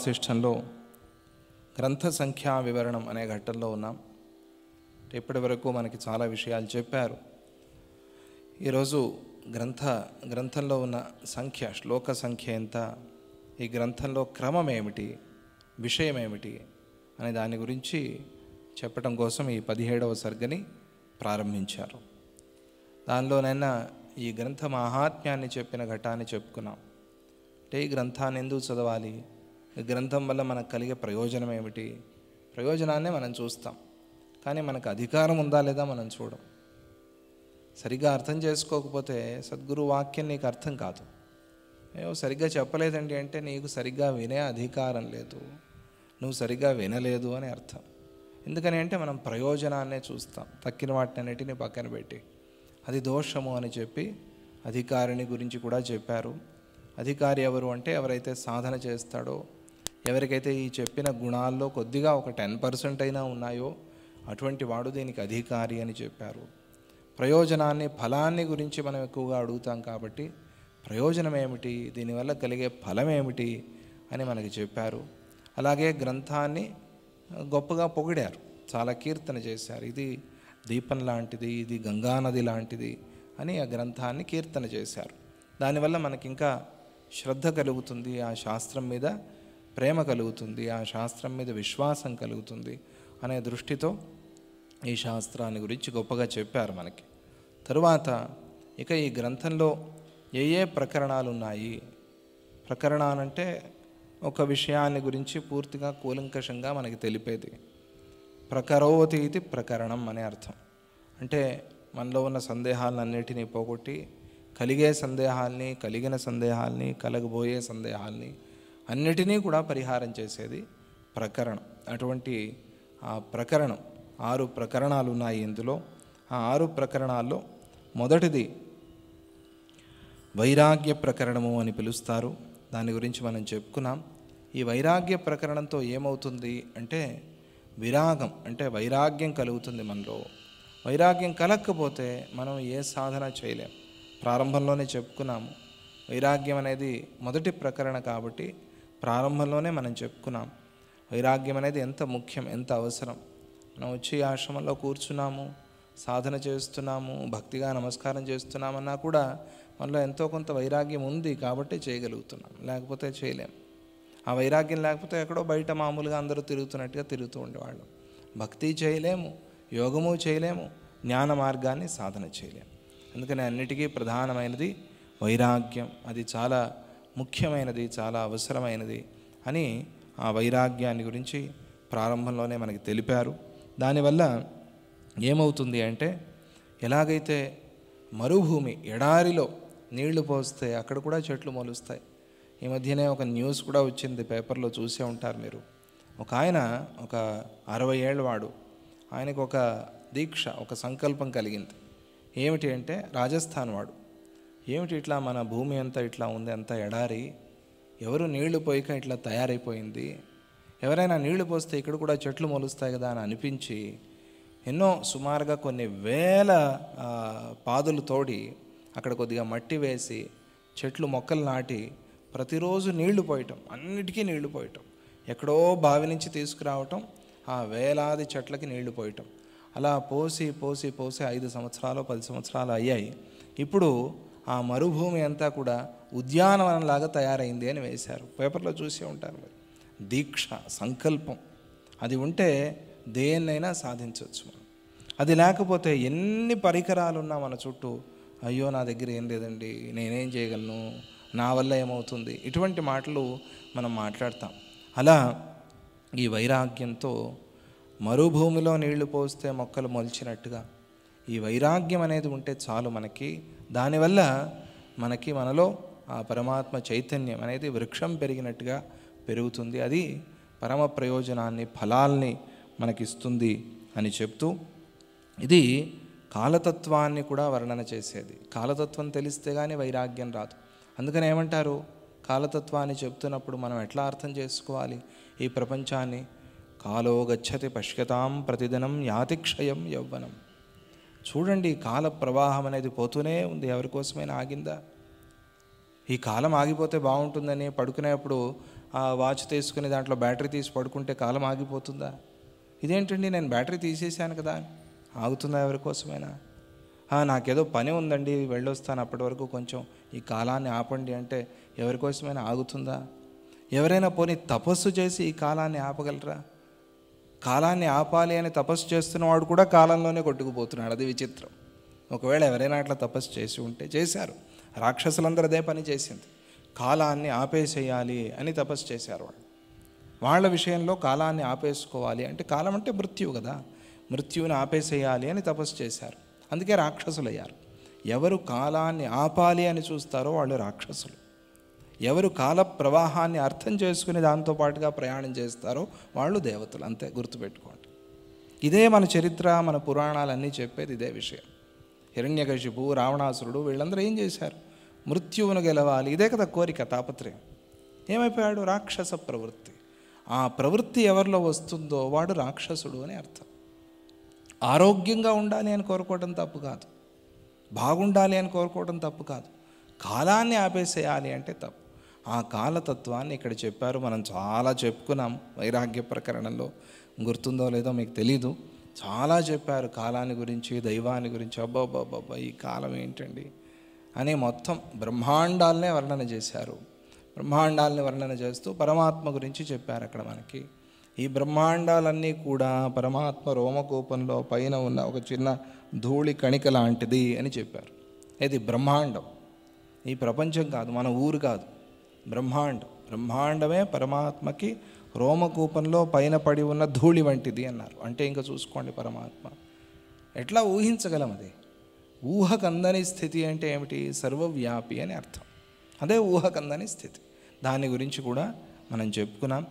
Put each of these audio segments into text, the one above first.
వాసిష్టంలో గ్రంథ సంఖ్యా వివరణం అనే ఘట్టంలో ఉన్నాం ఇప్పటి వరకు మనకి చాలా విషయాలు చెప్పారు ఈరోజు గ్రంథ గ్రంథంలో ఉన్న సంఖ్య శ్లోక సంఖ్య ఎంత ఈ గ్రంథంలో క్రమం ఏమిటి విషయం ఏమిటి అనే దాని గురించి చెప్పడం కోసం ఈ పదిహేడవ సర్గని ప్రారంభించారు దానిలోనైనా ఈ గ్రంథ మహాత్మ్యాన్ని చెప్పిన ఘటాన్ని చెప్పుకున్నాం అంటే ఈ గ్రంథాన్ని ఎందుకు చదవాలి గ్రంథం వల్ల మనకు కలిగే ప్రయోజనం ఏమిటి ప్రయోజనాన్నే మనం చూస్తాం కానీ మనకు అధికారం ఉందా లేదా మనం చూడం సరిగ్గా అర్థం చేసుకోకపోతే సద్గురు వాక్యం నీకు అర్థం కాదు ఏవో సరిగ్గా చెప్పలేదండి అంటే నీకు సరిగ్గా వినే అధికారం లేదు నువ్వు సరిగ్గా వినలేదు అని అర్థం ఎందుకని అంటే మనం ప్రయోజనాన్నే చూస్తాం తక్కిన వాటిని అన్నిటిని పక్కన పెట్టి అది దోషము అని చెప్పి అధికారిని గురించి కూడా చెప్పారు అధికారి ఎవరు అంటే ఎవరైతే సాధన చేస్తాడో ఎవరికైతే ఈ చెప్పిన గుణాల్లో కొద్దిగా ఒక టెన్ పర్సెంట్ అయినా ఉన్నాయో అటువంటి వాడు దీనికి అధికారి అని చెప్పారు ప్రయోజనాన్ని ఫలాన్ని గురించి మనం ఎక్కువగా అడుగుతాం కాబట్టి ప్రయోజనం ఏమిటి దీనివల్ల కలిగే ఫలం ఏమిటి అని మనకి చెప్పారు అలాగే గ్రంథాన్ని గొప్పగా పొగిడారు చాలా కీర్తన చేశారు ఇది దీపం లాంటిది ఇది గంగానది లాంటిది అని ఆ గ్రంథాన్ని కీర్తన చేశారు దానివల్ల మనకింకా శ్రద్ధ కలుగుతుంది ఆ శాస్త్రం మీద ప్రేమ కలుగుతుంది ఆ శాస్త్రం మీద విశ్వాసం కలుగుతుంది అనే దృష్టితో ఈ శాస్త్రాన్ని గురించి గొప్పగా చెప్పారు మనకి తరువాత ఇక ఈ గ్రంథంలో ఏ ఏ ప్రకరణాలు ఉన్నాయి ప్రకరణాలంటే ఒక విషయాన్ని గురించి పూర్తిగా కూలంకషంగా మనకి తెలిపేది ప్రకరోవతి ఇది ప్రకరణం అనే అర్థం అంటే మనలో ఉన్న సందేహాలన్నిటినీ పోగొట్టి కలిగే సందేహాల్ని కలిగిన సందేహాల్ని కలగబోయే సందేహాల్ని అన్నిటినీ కూడా పరిహారం చేసేది ప్రకరణం అటువంటి ఆ ప్రకరణం ఆరు ప్రకరణాలు ఉన్నాయి ఇందులో ఆ ఆరు ప్రకరణాల్లో మొదటిది వైరాగ్య ప్రకరణము అని పిలుస్తారు దాని గురించి మనం చెప్పుకున్నాం ఈ వైరాగ్య ప్రకరణంతో ఏమవుతుంది అంటే విరాగం అంటే వైరాగ్యం కలుగుతుంది మనలో వైరాగ్యం కలగకపోతే మనం ఏ సాధన చేయలేం ప్రారంభంలోనే చెప్పుకున్నాము వైరాగ్యం అనేది మొదటి ప్రకరణ కాబట్టి ప్రారంభంలోనే మనం చెప్పుకున్నాం వైరాగ్యం అనేది ఎంత ముఖ్యం ఎంత అవసరం మనం వచ్చి ఆశ్రమంలో కూర్చున్నాము సాధన చేస్తున్నాము భక్తిగా నమస్కారం చేస్తున్నామన్నా కూడా మనలో ఎంతో కొంత వైరాగ్యం ఉంది కాబట్టి చేయగలుగుతున్నాం లేకపోతే చేయలేం ఆ వైరాగ్యం లేకపోతే ఎక్కడో బయట మామూలుగా అందరూ తిరుగుతున్నట్టుగా తిరుగుతూ ఉండేవాళ్ళం భక్తి చేయలేము యోగము చేయలేము జ్ఞాన మార్గాన్ని సాధన చేయలేము అందుకని అన్నిటికీ ప్రధానమైనది వైరాగ్యం అది చాలా ముఖ్యమైనది చాలా అవసరమైనది అని ఆ వైరాగ్యాన్ని గురించి ప్రారంభంలోనే మనకి తెలిపారు దానివల్ల ఏమవుతుంది అంటే ఎలాగైతే మరుభూమి ఎడారిలో నీళ్లు పోస్తే అక్కడ కూడా చెట్లు మొలుస్తాయి ఈ మధ్యనే ఒక న్యూస్ కూడా వచ్చింది పేపర్లో చూసే ఉంటారు మీరు ఒక ఆయన ఒక అరవై ఏళ్ళ వాడు ఆయనకు ఒక దీక్ష ఒక సంకల్పం కలిగింది ఏమిటి అంటే రాజస్థాన్ వాడు ఏమిటి ఇట్లా మన భూమి అంతా ఇట్లా ఉంది అంతా ఎడారి ఎవరు నీళ్లు పోయిక ఇట్లా తయారైపోయింది ఎవరైనా నీళ్లు పోస్తే ఇక్కడ కూడా చెట్లు మొలుస్తాయి కదా అని అనిపించి ఎన్నో సుమారుగా కొన్ని వేల పాదులు తోడి అక్కడ కొద్దిగా మట్టి వేసి చెట్లు మొక్కలు నాటి ప్రతిరోజు నీళ్లు పోయటం అన్నిటికీ నీళ్లు పోయటం ఎక్కడో బావి నుంచి తీసుకురావటం ఆ వేలాది చెట్లకి నీళ్లు పోయటం అలా పోసి పోసి పోసి ఐదు సంవత్సరాలు పది సంవత్సరాలు అయ్యాయి ఇప్పుడు ఆ మరుభూమి అంతా కూడా ఉద్యానవనంలాగా తయారైంది అని వేశారు పేపర్లో చూసే ఉంటారు మరి దీక్ష సంకల్పం అది ఉంటే దేన్నైనా సాధించవచ్చు మనం అది లేకపోతే ఎన్ని పరికరాలున్నా మన చుట్టూ అయ్యో నా దగ్గర ఏం లేదండి నేనేం చేయగలను నా వల్ల ఏమవుతుంది ఇటువంటి మాటలు మనం మాట్లాడతాం అలా ఈ వైరాగ్యంతో మరుభూమిలో నీళ్లు పోస్తే మొక్కలు మొలిచినట్టుగా ఈ వైరాగ్యం అనేది ఉంటే చాలు మనకి దానివల్ల మనకి మనలో ఆ పరమాత్మ చైతన్యం అనేది వృక్షం పెరిగినట్టుగా పెరుగుతుంది అది పరమ ప్రయోజనాన్ని ఫలాల్ని మనకిస్తుంది అని చెప్తూ ఇది కాలతత్వాన్ని కూడా వర్ణన చేసేది కాలతత్వం తెలిస్తే కానీ వైరాగ్యం రాదు అందుకని ఏమంటారు కాలతత్వాన్ని చెప్తున్నప్పుడు మనం ఎట్లా అర్థం చేసుకోవాలి ఈ ప్రపంచాన్ని కాలో గచ్చతి పశ్యతాం ప్రతిదినం యాతిక్షయం యౌవనం చూడండి కాల ప్రవాహం అనేది పోతూనే ఉంది ఎవరి కోసమైనా ఆగిందా ఈ కాలం ఆగిపోతే బాగుంటుందని పడుకునేప్పుడు ఆ వాచ్ తీసుకుని దాంట్లో బ్యాటరీ తీసి పడుకుంటే కాలం ఆగిపోతుందా ఇదేంటండి నేను బ్యాటరీ తీసేసాను కదా ఆగుతుందా ఎవరి కోసమైనా నాకేదో పని ఉందండి వెళ్ళొస్తాను అప్పటి వరకు కొంచెం ఈ కాలాన్ని ఆపండి అంటే ఎవరి కోసమైనా ఆగుతుందా ఎవరైనా పోనీ తపస్సు చేసి ఈ కాలాన్ని ఆపగలరా కాలాన్ని ఆపాలి అని తపస్సు చేస్తున్నవాడు కూడా కాలంలోనే కొట్టుకుపోతున్నాడు అది విచిత్రం ఒకవేళ ఎవరైనా అట్లా తపస్సు చేసి ఉంటే చేశారు రాక్షసులందరూ అదే పని చేసింది కాలాన్ని ఆపేసేయాలి అని తపస్సు చేశారు వాళ్ళు వాళ్ళ విషయంలో కాలాన్ని ఆపేసుకోవాలి అంటే కాలం అంటే మృత్యువు కదా మృత్యువుని ఆపేసేయాలి అని తపస్సు చేశారు అందుకే రాక్షసులయ్యారు ఎవరు కాలాన్ని ఆపాలి అని చూస్తారో వాళ్ళు రాక్షసులు ఎవరు కాల ప్రవాహాన్ని అర్థం చేసుకుని దాంతో పాటుగా ప్రయాణం చేస్తారో వాళ్ళు దేవతలు అంతే గుర్తుపెట్టుకోండి ఇదే మన చరిత్ర మన పురాణాలన్నీ చెప్పేది ఇదే విషయం హిరణ్యకశిపు రావణాసురుడు వీళ్ళందరూ ఏం చేశారు మృత్యువును గెలవాలి ఇదే కదా కోరిక తాపత్రయం ఏమైపోయాడు రాక్షస ప్రవృత్తి ఆ ప్రవృత్తి ఎవరిలో వస్తుందో వాడు రాక్షసుడు అని అర్థం ఆరోగ్యంగా ఉండాలి అని కోరుకోవడం తప్పు కాదు బాగుండాలి అని కోరుకోవడం తప్పు కాదు కాలాన్ని ఆపేసేయాలి అంటే తప్పు ఆ కాలతత్వాన్ని ఇక్కడ చెప్పారు మనం చాలా చెప్పుకున్నాం వైరాగ్య ప్రకరణంలో గుర్తుందో లేదో మీకు తెలీదు చాలా చెప్పారు కాలాన్ని గురించి దైవాన్ని గురించి అబ్బాబ్బాబ్బా ఈ కాలం ఏంటండి అని మొత్తం బ్రహ్మాండాలనే వర్ణన చేశారు బ్రహ్మాండాలని వర్ణన చేస్తూ పరమాత్మ గురించి చెప్పారు అక్కడ మనకి ఈ బ్రహ్మాండాలన్నీ కూడా పరమాత్మ రోమకూపంలో పైన ఉన్న ఒక చిన్న ధూళి కణిక లాంటిది అని చెప్పారు ఇది బ్రహ్మాండం ఈ ప్రపంచం కాదు మన ఊరు కాదు బ్రహ్మాండ బ్రహ్మాండమే పరమాత్మకి రోమకూపంలో పైన పడి ఉన్న ధూళి వంటిది అన్నారు అంటే ఇంకా చూసుకోండి పరమాత్మ ఎట్లా ఊహించగలం అది ఊహకందని స్థితి అంటే ఏమిటి సర్వవ్యాపి అని అర్థం అదే ఊహకందని స్థితి దాని గురించి కూడా మనం చెప్పుకున్నాం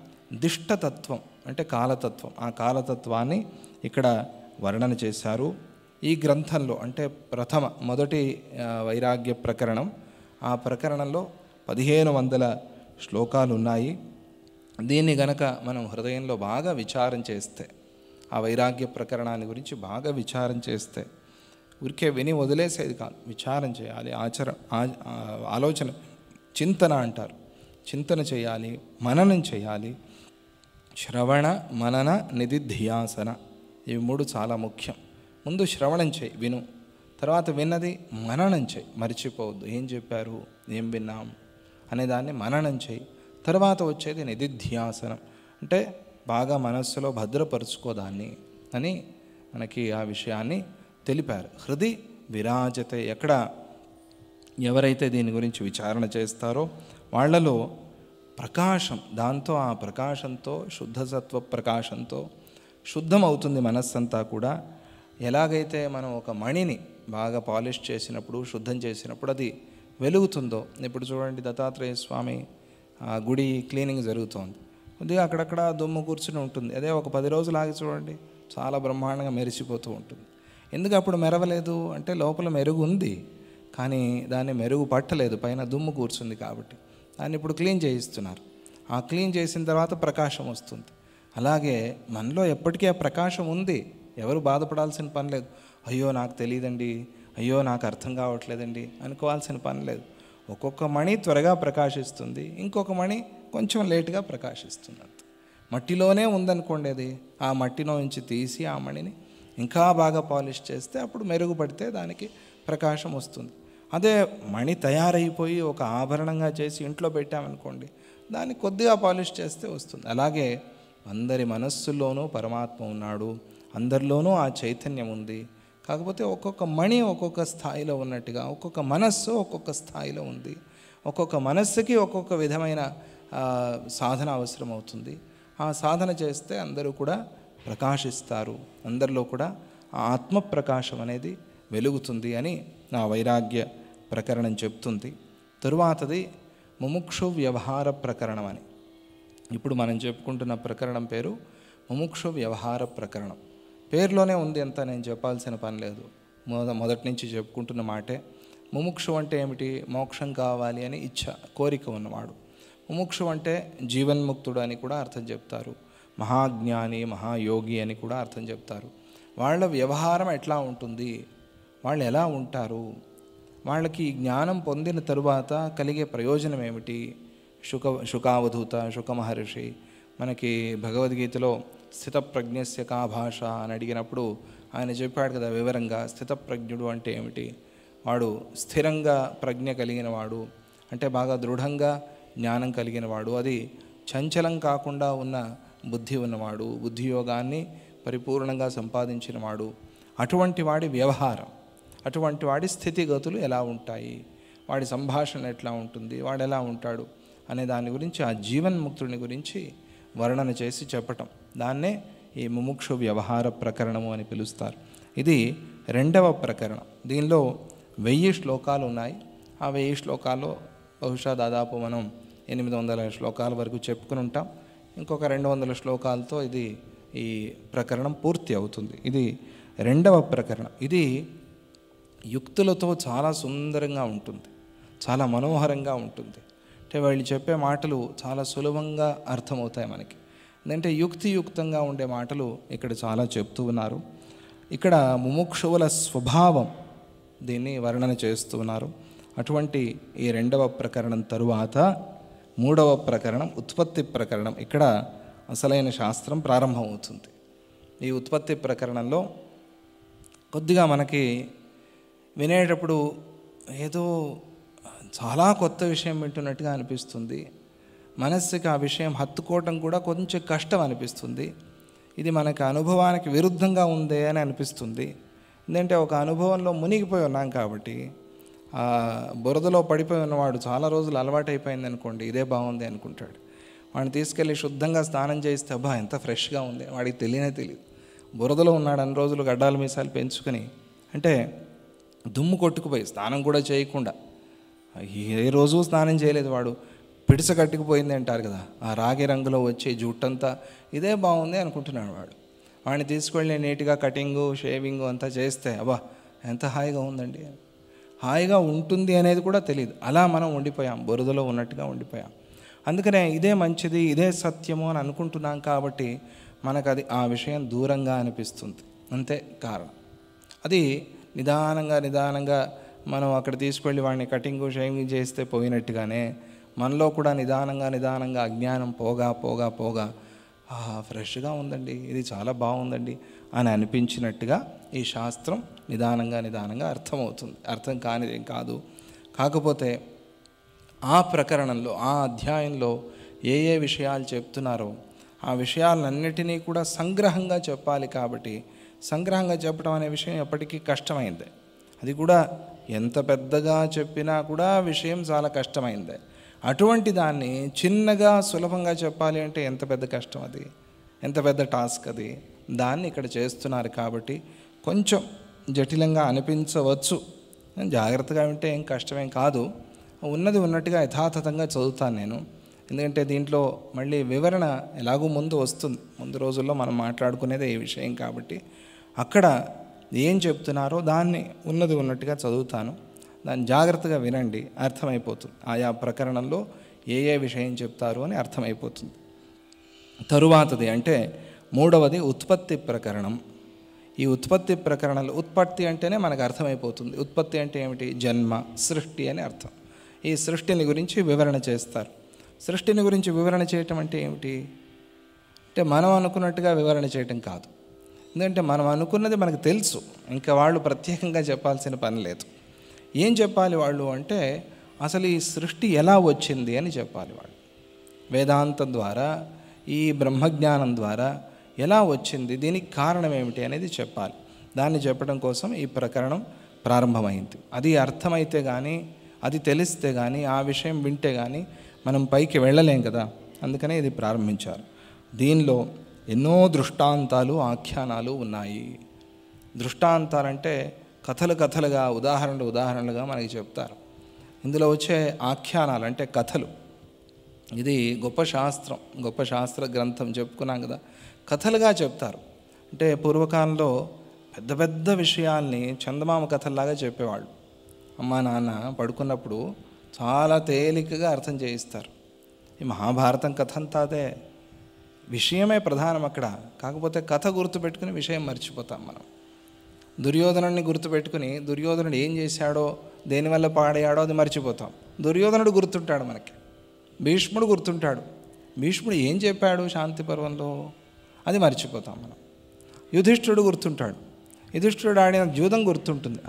దిష్టతత్వం అంటే కాలతత్వం ఆ కాలతత్వాన్ని ఇక్కడ వర్ణన చేశారు ఈ గ్రంథంలో అంటే ప్రథమ మొదటి వైరాగ్య ప్రకరణం ఆ ప్రకరణంలో పదిహేను వందల శ్లోకాలు ఉన్నాయి దీన్ని గనక మనం హృదయంలో బాగా విచారం చేస్తే ఆ వైరాగ్య ప్రకరణాన్ని గురించి బాగా విచారం చేస్తే ఊరికే విని వదిలేసేది కాదు విచారం చేయాలి ఆచర ఆలోచన చింతన అంటారు చింతన చేయాలి మననం చేయాలి శ్రవణ మనన నిధిధ్యాసన ఇవి మూడు చాలా ముఖ్యం ముందు శ్రవణం చేయి విను తర్వాత విన్నది మననం చేయి మర్చిపోవద్దు ఏం చెప్పారు ఏం విన్నాం అనేదాన్ని మననం చేయి తర్వాత వచ్చేది నిధిధ్యాసనం అంటే బాగా మనస్సులో భద్రపరుచుకోదాన్ని అని మనకి ఆ విషయాన్ని తెలిపారు హృది విరాజతే ఎక్కడ ఎవరైతే దీని గురించి విచారణ చేస్తారో వాళ్లలో ప్రకాశం దాంతో ఆ ప్రకాశంతో శుద్ధసత్వ ప్రకాశంతో శుద్ధమవుతుంది మనస్సంతా కూడా ఎలాగైతే మనం ఒక మణిని బాగా పాలిష్ చేసినప్పుడు శుద్ధం చేసినప్పుడు అది వెలుగుతుందో ఇప్పుడు చూడండి దత్తాత్రేయ స్వామి గుడి క్లీనింగ్ జరుగుతోంది కొద్దిగా అక్కడక్కడ దుమ్ము కూర్చుని ఉంటుంది అదే ఒక పది రోజులు ఆగి చూడండి చాలా బ్రహ్మాండంగా మెరిసిపోతూ ఉంటుంది ఎందుకు అప్పుడు మెరవలేదు అంటే లోపల మెరుగు ఉంది కానీ దాన్ని మెరుగు పట్టలేదు పైన దుమ్ము కూర్చుంది కాబట్టి దాన్ని ఇప్పుడు క్లీన్ చేయిస్తున్నారు ఆ క్లీన్ చేసిన తర్వాత ప్రకాశం వస్తుంది అలాగే మనలో ఎప్పటికీ ఆ ప్రకాశం ఉంది ఎవరు బాధపడాల్సిన పని లేదు అయ్యో నాకు తెలియదండి అయ్యో నాకు అర్థం కావట్లేదండి అనుకోవాల్సిన పని లేదు ఒక్కొక్క మణి త్వరగా ప్రకాశిస్తుంది ఇంకొక మణి కొంచెం లేటుగా ప్రకాశిస్తుంది అంత మట్టిలోనే ఉందనుకోండి అది ఆ మట్టిలో నుంచి తీసి ఆ మణిని ఇంకా బాగా పాలిష్ చేస్తే అప్పుడు మెరుగుపడితే దానికి ప్రకాశం వస్తుంది అదే మణి తయారైపోయి ఒక ఆభరణంగా చేసి ఇంట్లో పెట్టామనుకోండి దాన్ని కొద్దిగా పాలిష్ చేస్తే వస్తుంది అలాగే అందరి మనస్సుల్లోనూ పరమాత్మ ఉన్నాడు అందరిలోనూ ఆ చైతన్యం ఉంది కాకపోతే ఒక్కొక్క మణి ఒక్కొక్క స్థాయిలో ఉన్నట్టుగా ఒక్కొక్క మనస్సు ఒక్కొక్క స్థాయిలో ఉంది ఒక్కొక్క మనస్సుకి ఒక్కొక్క విధమైన సాధన అవసరం అవుతుంది ఆ సాధన చేస్తే అందరూ కూడా ప్రకాశిస్తారు అందరిలో కూడా ఆత్మ ప్రకాశం అనేది వెలుగుతుంది అని నా వైరాగ్య ప్రకరణం చెప్తుంది తరువాతది ముముక్షు వ్యవహార ప్రకరణం అని ఇప్పుడు మనం చెప్పుకుంటున్న ప్రకరణం పేరు ముముక్షు వ్యవహార ప్రకరణం పేర్లోనే ఉంది అంత నేను చెప్పాల్సిన పని లేదు మొదటి నుంచి చెప్పుకుంటున్న మాటే ముముక్షు అంటే ఏమిటి మోక్షం కావాలి అని ఇచ్చ కోరిక ఉన్నవాడు ముముక్షు అంటే జీవన్ముక్తుడు అని కూడా అర్థం చెప్తారు మహాజ్ఞాని మహాయోగి అని కూడా అర్థం చెప్తారు వాళ్ళ వ్యవహారం ఎట్లా ఉంటుంది వాళ్ళు ఎలా ఉంటారు వాళ్ళకి జ్ఞానం పొందిన తరువాత కలిగే ప్రయోజనం ఏమిటి శుక శుకావధూత శుకమహర్షి మనకి భగవద్గీతలో స్థితప్రజ్ఞస్య కా భాష అని అడిగినప్పుడు ఆయన చెప్పాడు కదా వివరంగా స్థితప్రజ్ఞుడు అంటే ఏమిటి వాడు స్థిరంగా ప్రజ్ఞ కలిగిన వాడు అంటే బాగా దృఢంగా జ్ఞానం కలిగిన వాడు అది చంచలం కాకుండా ఉన్న బుద్ధి ఉన్నవాడు బుద్ధియోగాన్ని పరిపూర్ణంగా సంపాదించిన వాడు అటువంటి వాడి వ్యవహారం అటువంటి వాడి స్థితిగతులు ఎలా ఉంటాయి వాడి సంభాషణ ఎట్లా ఉంటుంది వాడు ఎలా ఉంటాడు అనే దాని గురించి ఆ జీవన్ముక్తుడిని గురించి వర్ణన చేసి చెప్పటం దాన్నే ఈ ముముక్షు వ్యవహార ప్రకరణము అని పిలుస్తారు ఇది రెండవ ప్రకరణం దీనిలో వెయ్యి శ్లోకాలు ఉన్నాయి ఆ వెయ్యి శ్లోకాల్లో బహుశా దాదాపు మనం ఎనిమిది వందల శ్లోకాల వరకు చెప్పుకుని ఉంటాం ఇంకొక రెండు వందల శ్లోకాలతో ఇది ఈ ప్రకరణం పూర్తి అవుతుంది ఇది రెండవ ప్రకరణం ఇది యుక్తులతో చాలా సుందరంగా ఉంటుంది చాలా మనోహరంగా ఉంటుంది అంటే వాళ్ళు చెప్పే మాటలు చాలా సులభంగా అర్థమవుతాయి మనకి ఎందుకంటే యుక్తియుక్తంగా ఉండే మాటలు ఇక్కడ చాలా చెప్తూ ఉన్నారు ఇక్కడ ముముక్షువుల స్వభావం దీన్ని వర్ణన చేస్తూ ఉన్నారు అటువంటి ఈ రెండవ ప్రకరణం తరువాత మూడవ ప్రకరణం ఉత్పత్తి ప్రకరణం ఇక్కడ అసలైన శాస్త్రం ప్రారంభమవుతుంది ఈ ఉత్పత్తి ప్రకరణంలో కొద్దిగా మనకి వినేటప్పుడు ఏదో చాలా కొత్త విషయం వింటున్నట్టుగా అనిపిస్తుంది మనస్సుకి ఆ విషయం హత్తుకోవటం కూడా కొంచెం కష్టం అనిపిస్తుంది ఇది మనకు అనుభవానికి విరుద్ధంగా ఉందే అని అనిపిస్తుంది ఎందుకంటే ఒక అనుభవంలో మునిగిపోయి ఉన్నాం కాబట్టి బురదలో పడిపోయి ఉన్నవాడు చాలా రోజులు అలవాటైపోయింది అనుకోండి ఇదే బాగుంది అనుకుంటాడు వాడిని తీసుకెళ్ళి శుద్ధంగా స్నానం చేస్తే అబ్బా ఎంత ఫ్రెష్గా ఉంది వాడికి తెలియనే తెలియదు బురదలో ఉన్నాడు అన్ని రోజులు గడ్డాలు మీసాలు పెంచుకొని అంటే దుమ్ము కొట్టుకుపోయి స్నానం కూడా చేయకుండా ఏ రోజు స్నానం చేయలేదు వాడు పిడిస కట్టుకుపోయింది అంటారు కదా ఆ రాగి రంగులో వచ్చే జుట్టంతా ఇదే బాగుంది అనుకుంటున్నాడు వాడు వాడిని తీసుకొని నీట్గా కటింగు షేవింగు అంతా చేస్తే అబ్బా ఎంత హాయిగా ఉందండి హాయిగా ఉంటుంది అనేది కూడా తెలియదు అలా మనం ఉండిపోయాం బురదలో ఉన్నట్టుగా ఉండిపోయాం అందుకనే ఇదే మంచిది ఇదే సత్యము అని అనుకుంటున్నాం కాబట్టి మనకు అది ఆ విషయం దూరంగా అనిపిస్తుంది అంతే కారణం అది నిదానంగా నిదానంగా మనం అక్కడ తీసుకెళ్ళి వాడిని కటింగ్ షేవింగ్ చేస్తే పోయినట్టుగానే మనలో కూడా నిదానంగా నిదానంగా అజ్ఞానం పోగా పోగా పోగా ఫ్రెష్గా ఉందండి ఇది చాలా బాగుందండి అని అనిపించినట్టుగా ఈ శాస్త్రం నిదానంగా నిదానంగా అర్థమవుతుంది అర్థం కానిదేం కాదు కాకపోతే ఆ ప్రకరణంలో ఆ అధ్యాయంలో ఏ ఏ విషయాలు చెప్తున్నారో ఆ విషయాలన్నిటినీ కూడా సంగ్రహంగా చెప్పాలి కాబట్టి సంగ్రహంగా చెప్పడం అనే విషయం ఎప్పటికీ కష్టమైంది అది కూడా ఎంత పెద్దగా చెప్పినా కూడా విషయం చాలా కష్టమైంది అటువంటి దాన్ని చిన్నగా సులభంగా చెప్పాలి అంటే ఎంత పెద్ద కష్టం అది ఎంత పెద్ద టాస్క్ అది దాన్ని ఇక్కడ చేస్తున్నారు కాబట్టి కొంచెం జటిలంగా అనిపించవచ్చు జాగ్రత్తగా ఉంటే ఏం కష్టమేం కాదు ఉన్నది ఉన్నట్టుగా యథాతథంగా చదువుతాను నేను ఎందుకంటే దీంట్లో మళ్ళీ వివరణ ఎలాగూ ముందు వస్తుంది ముందు రోజుల్లో మనం మాట్లాడుకునేది ఈ విషయం కాబట్టి అక్కడ ఏం చెప్తున్నారో దాన్ని ఉన్నది ఉన్నట్టుగా చదువుతాను దాన్ని జాగ్రత్తగా వినండి అర్థమైపోతుంది ఆయా ప్రకరణంలో ఏ ఏ విషయం చెప్తారు అని అర్థమైపోతుంది తరువాతది అంటే మూడవది ఉత్పత్తి ప్రకరణం ఈ ఉత్పత్తి ప్రకరణలు ఉత్పత్తి అంటేనే మనకు అర్థమైపోతుంది ఉత్పత్తి అంటే ఏమిటి జన్మ సృష్టి అని అర్థం ఈ సృష్టిని గురించి వివరణ చేస్తారు సృష్టిని గురించి వివరణ చేయటం అంటే ఏమిటి అంటే మనం అనుకున్నట్టుగా వివరణ చేయటం కాదు ఎందుకంటే మనం అనుకున్నది మనకు తెలుసు ఇంకా వాళ్ళు ప్రత్యేకంగా చెప్పాల్సిన పని లేదు ఏం చెప్పాలి వాళ్ళు అంటే అసలు ఈ సృష్టి ఎలా వచ్చింది అని చెప్పాలి వాళ్ళు వేదాంతం ద్వారా ఈ బ్రహ్మజ్ఞానం ద్వారా ఎలా వచ్చింది దీనికి కారణం ఏమిటి అనేది చెప్పాలి దాన్ని చెప్పడం కోసం ఈ ప్రకరణం ప్రారంభమైంది అది అర్థమైతే కానీ అది తెలిస్తే కానీ ఆ విషయం వింటే కానీ మనం పైకి వెళ్ళలేం కదా అందుకనే ఇది ప్రారంభించారు దీనిలో ఎన్నో దృష్టాంతాలు ఆఖ్యానాలు ఉన్నాయి దృష్టాంతాలంటే కథలు కథలుగా ఉదాహరణలు ఉదాహరణలుగా మనకి చెప్తారు ఇందులో వచ్చే ఆఖ్యానాలు అంటే కథలు ఇది గొప్ప శాస్త్రం గొప్ప శాస్త్ర గ్రంథం చెప్పుకున్నాం కదా కథలుగా చెప్తారు అంటే పూర్వకాలంలో పెద్ద పెద్ద విషయాల్ని చందమామ కథల్లాగా చెప్పేవాళ్ళు అమ్మ నాన్న పడుకున్నప్పుడు చాలా తేలికగా అర్థం చేయిస్తారు ఈ మహాభారతం కథ అంతా అదే విషయమే ప్రధానం అక్కడ కాకపోతే కథ గుర్తుపెట్టుకుని విషయం మర్చిపోతాం మనం దుర్యోధనుడిని గుర్తుపెట్టుకుని దుర్యోధనుడు ఏం చేశాడో దేనివల్ల పాడయాడో అది మర్చిపోతాం దుర్యోధనుడు గుర్తుంటాడు మనకి భీష్ముడు గుర్తుంటాడు భీష్ముడు ఏం చెప్పాడు శాంతి పర్వంలో అది మర్చిపోతాం మనం యుధిష్ఠుడు గుర్తుంటాడు యుధిష్ఠుడు ఆడిన జూదం గుర్తుంటుంది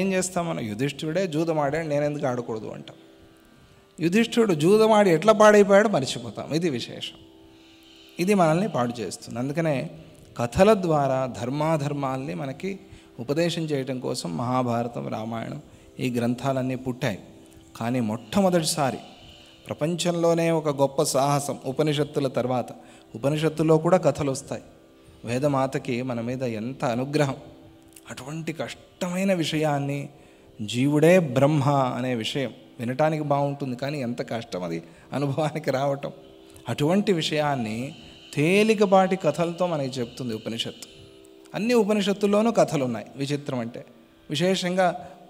ఏం చేస్తాం మనం యుధిష్ఠుడే జూదం ఆడాడు నేను ఎందుకు ఆడకూడదు అంటాం యుధిష్ఠుడు జూదం ఆడి ఎట్లా పాడైపోయాడో మర్చిపోతాం ఇది విశేషం ఇది మనల్ని పాడు చేస్తుంది అందుకనే కథల ద్వారా ధర్మాధర్మాల్ని మనకి ఉపదేశం చేయటం కోసం మహాభారతం రామాయణం ఈ గ్రంథాలన్నీ పుట్టాయి కానీ మొట్టమొదటిసారి ప్రపంచంలోనే ఒక గొప్ప సాహసం ఉపనిషత్తుల తర్వాత ఉపనిషత్తులో కూడా కథలు వస్తాయి వేదమాతకి మన మీద ఎంత అనుగ్రహం అటువంటి కష్టమైన విషయాన్ని జీవుడే బ్రహ్మ అనే విషయం వినటానికి బాగుంటుంది కానీ ఎంత కష్టం అది అనుభవానికి రావటం అటువంటి విషయాన్ని తేలికపాటి కథలతో మనకి చెప్తుంది ఉపనిషత్తు అన్ని ఉపనిషత్తుల్లోనూ కథలు ఉన్నాయి విచిత్రం అంటే విశేషంగా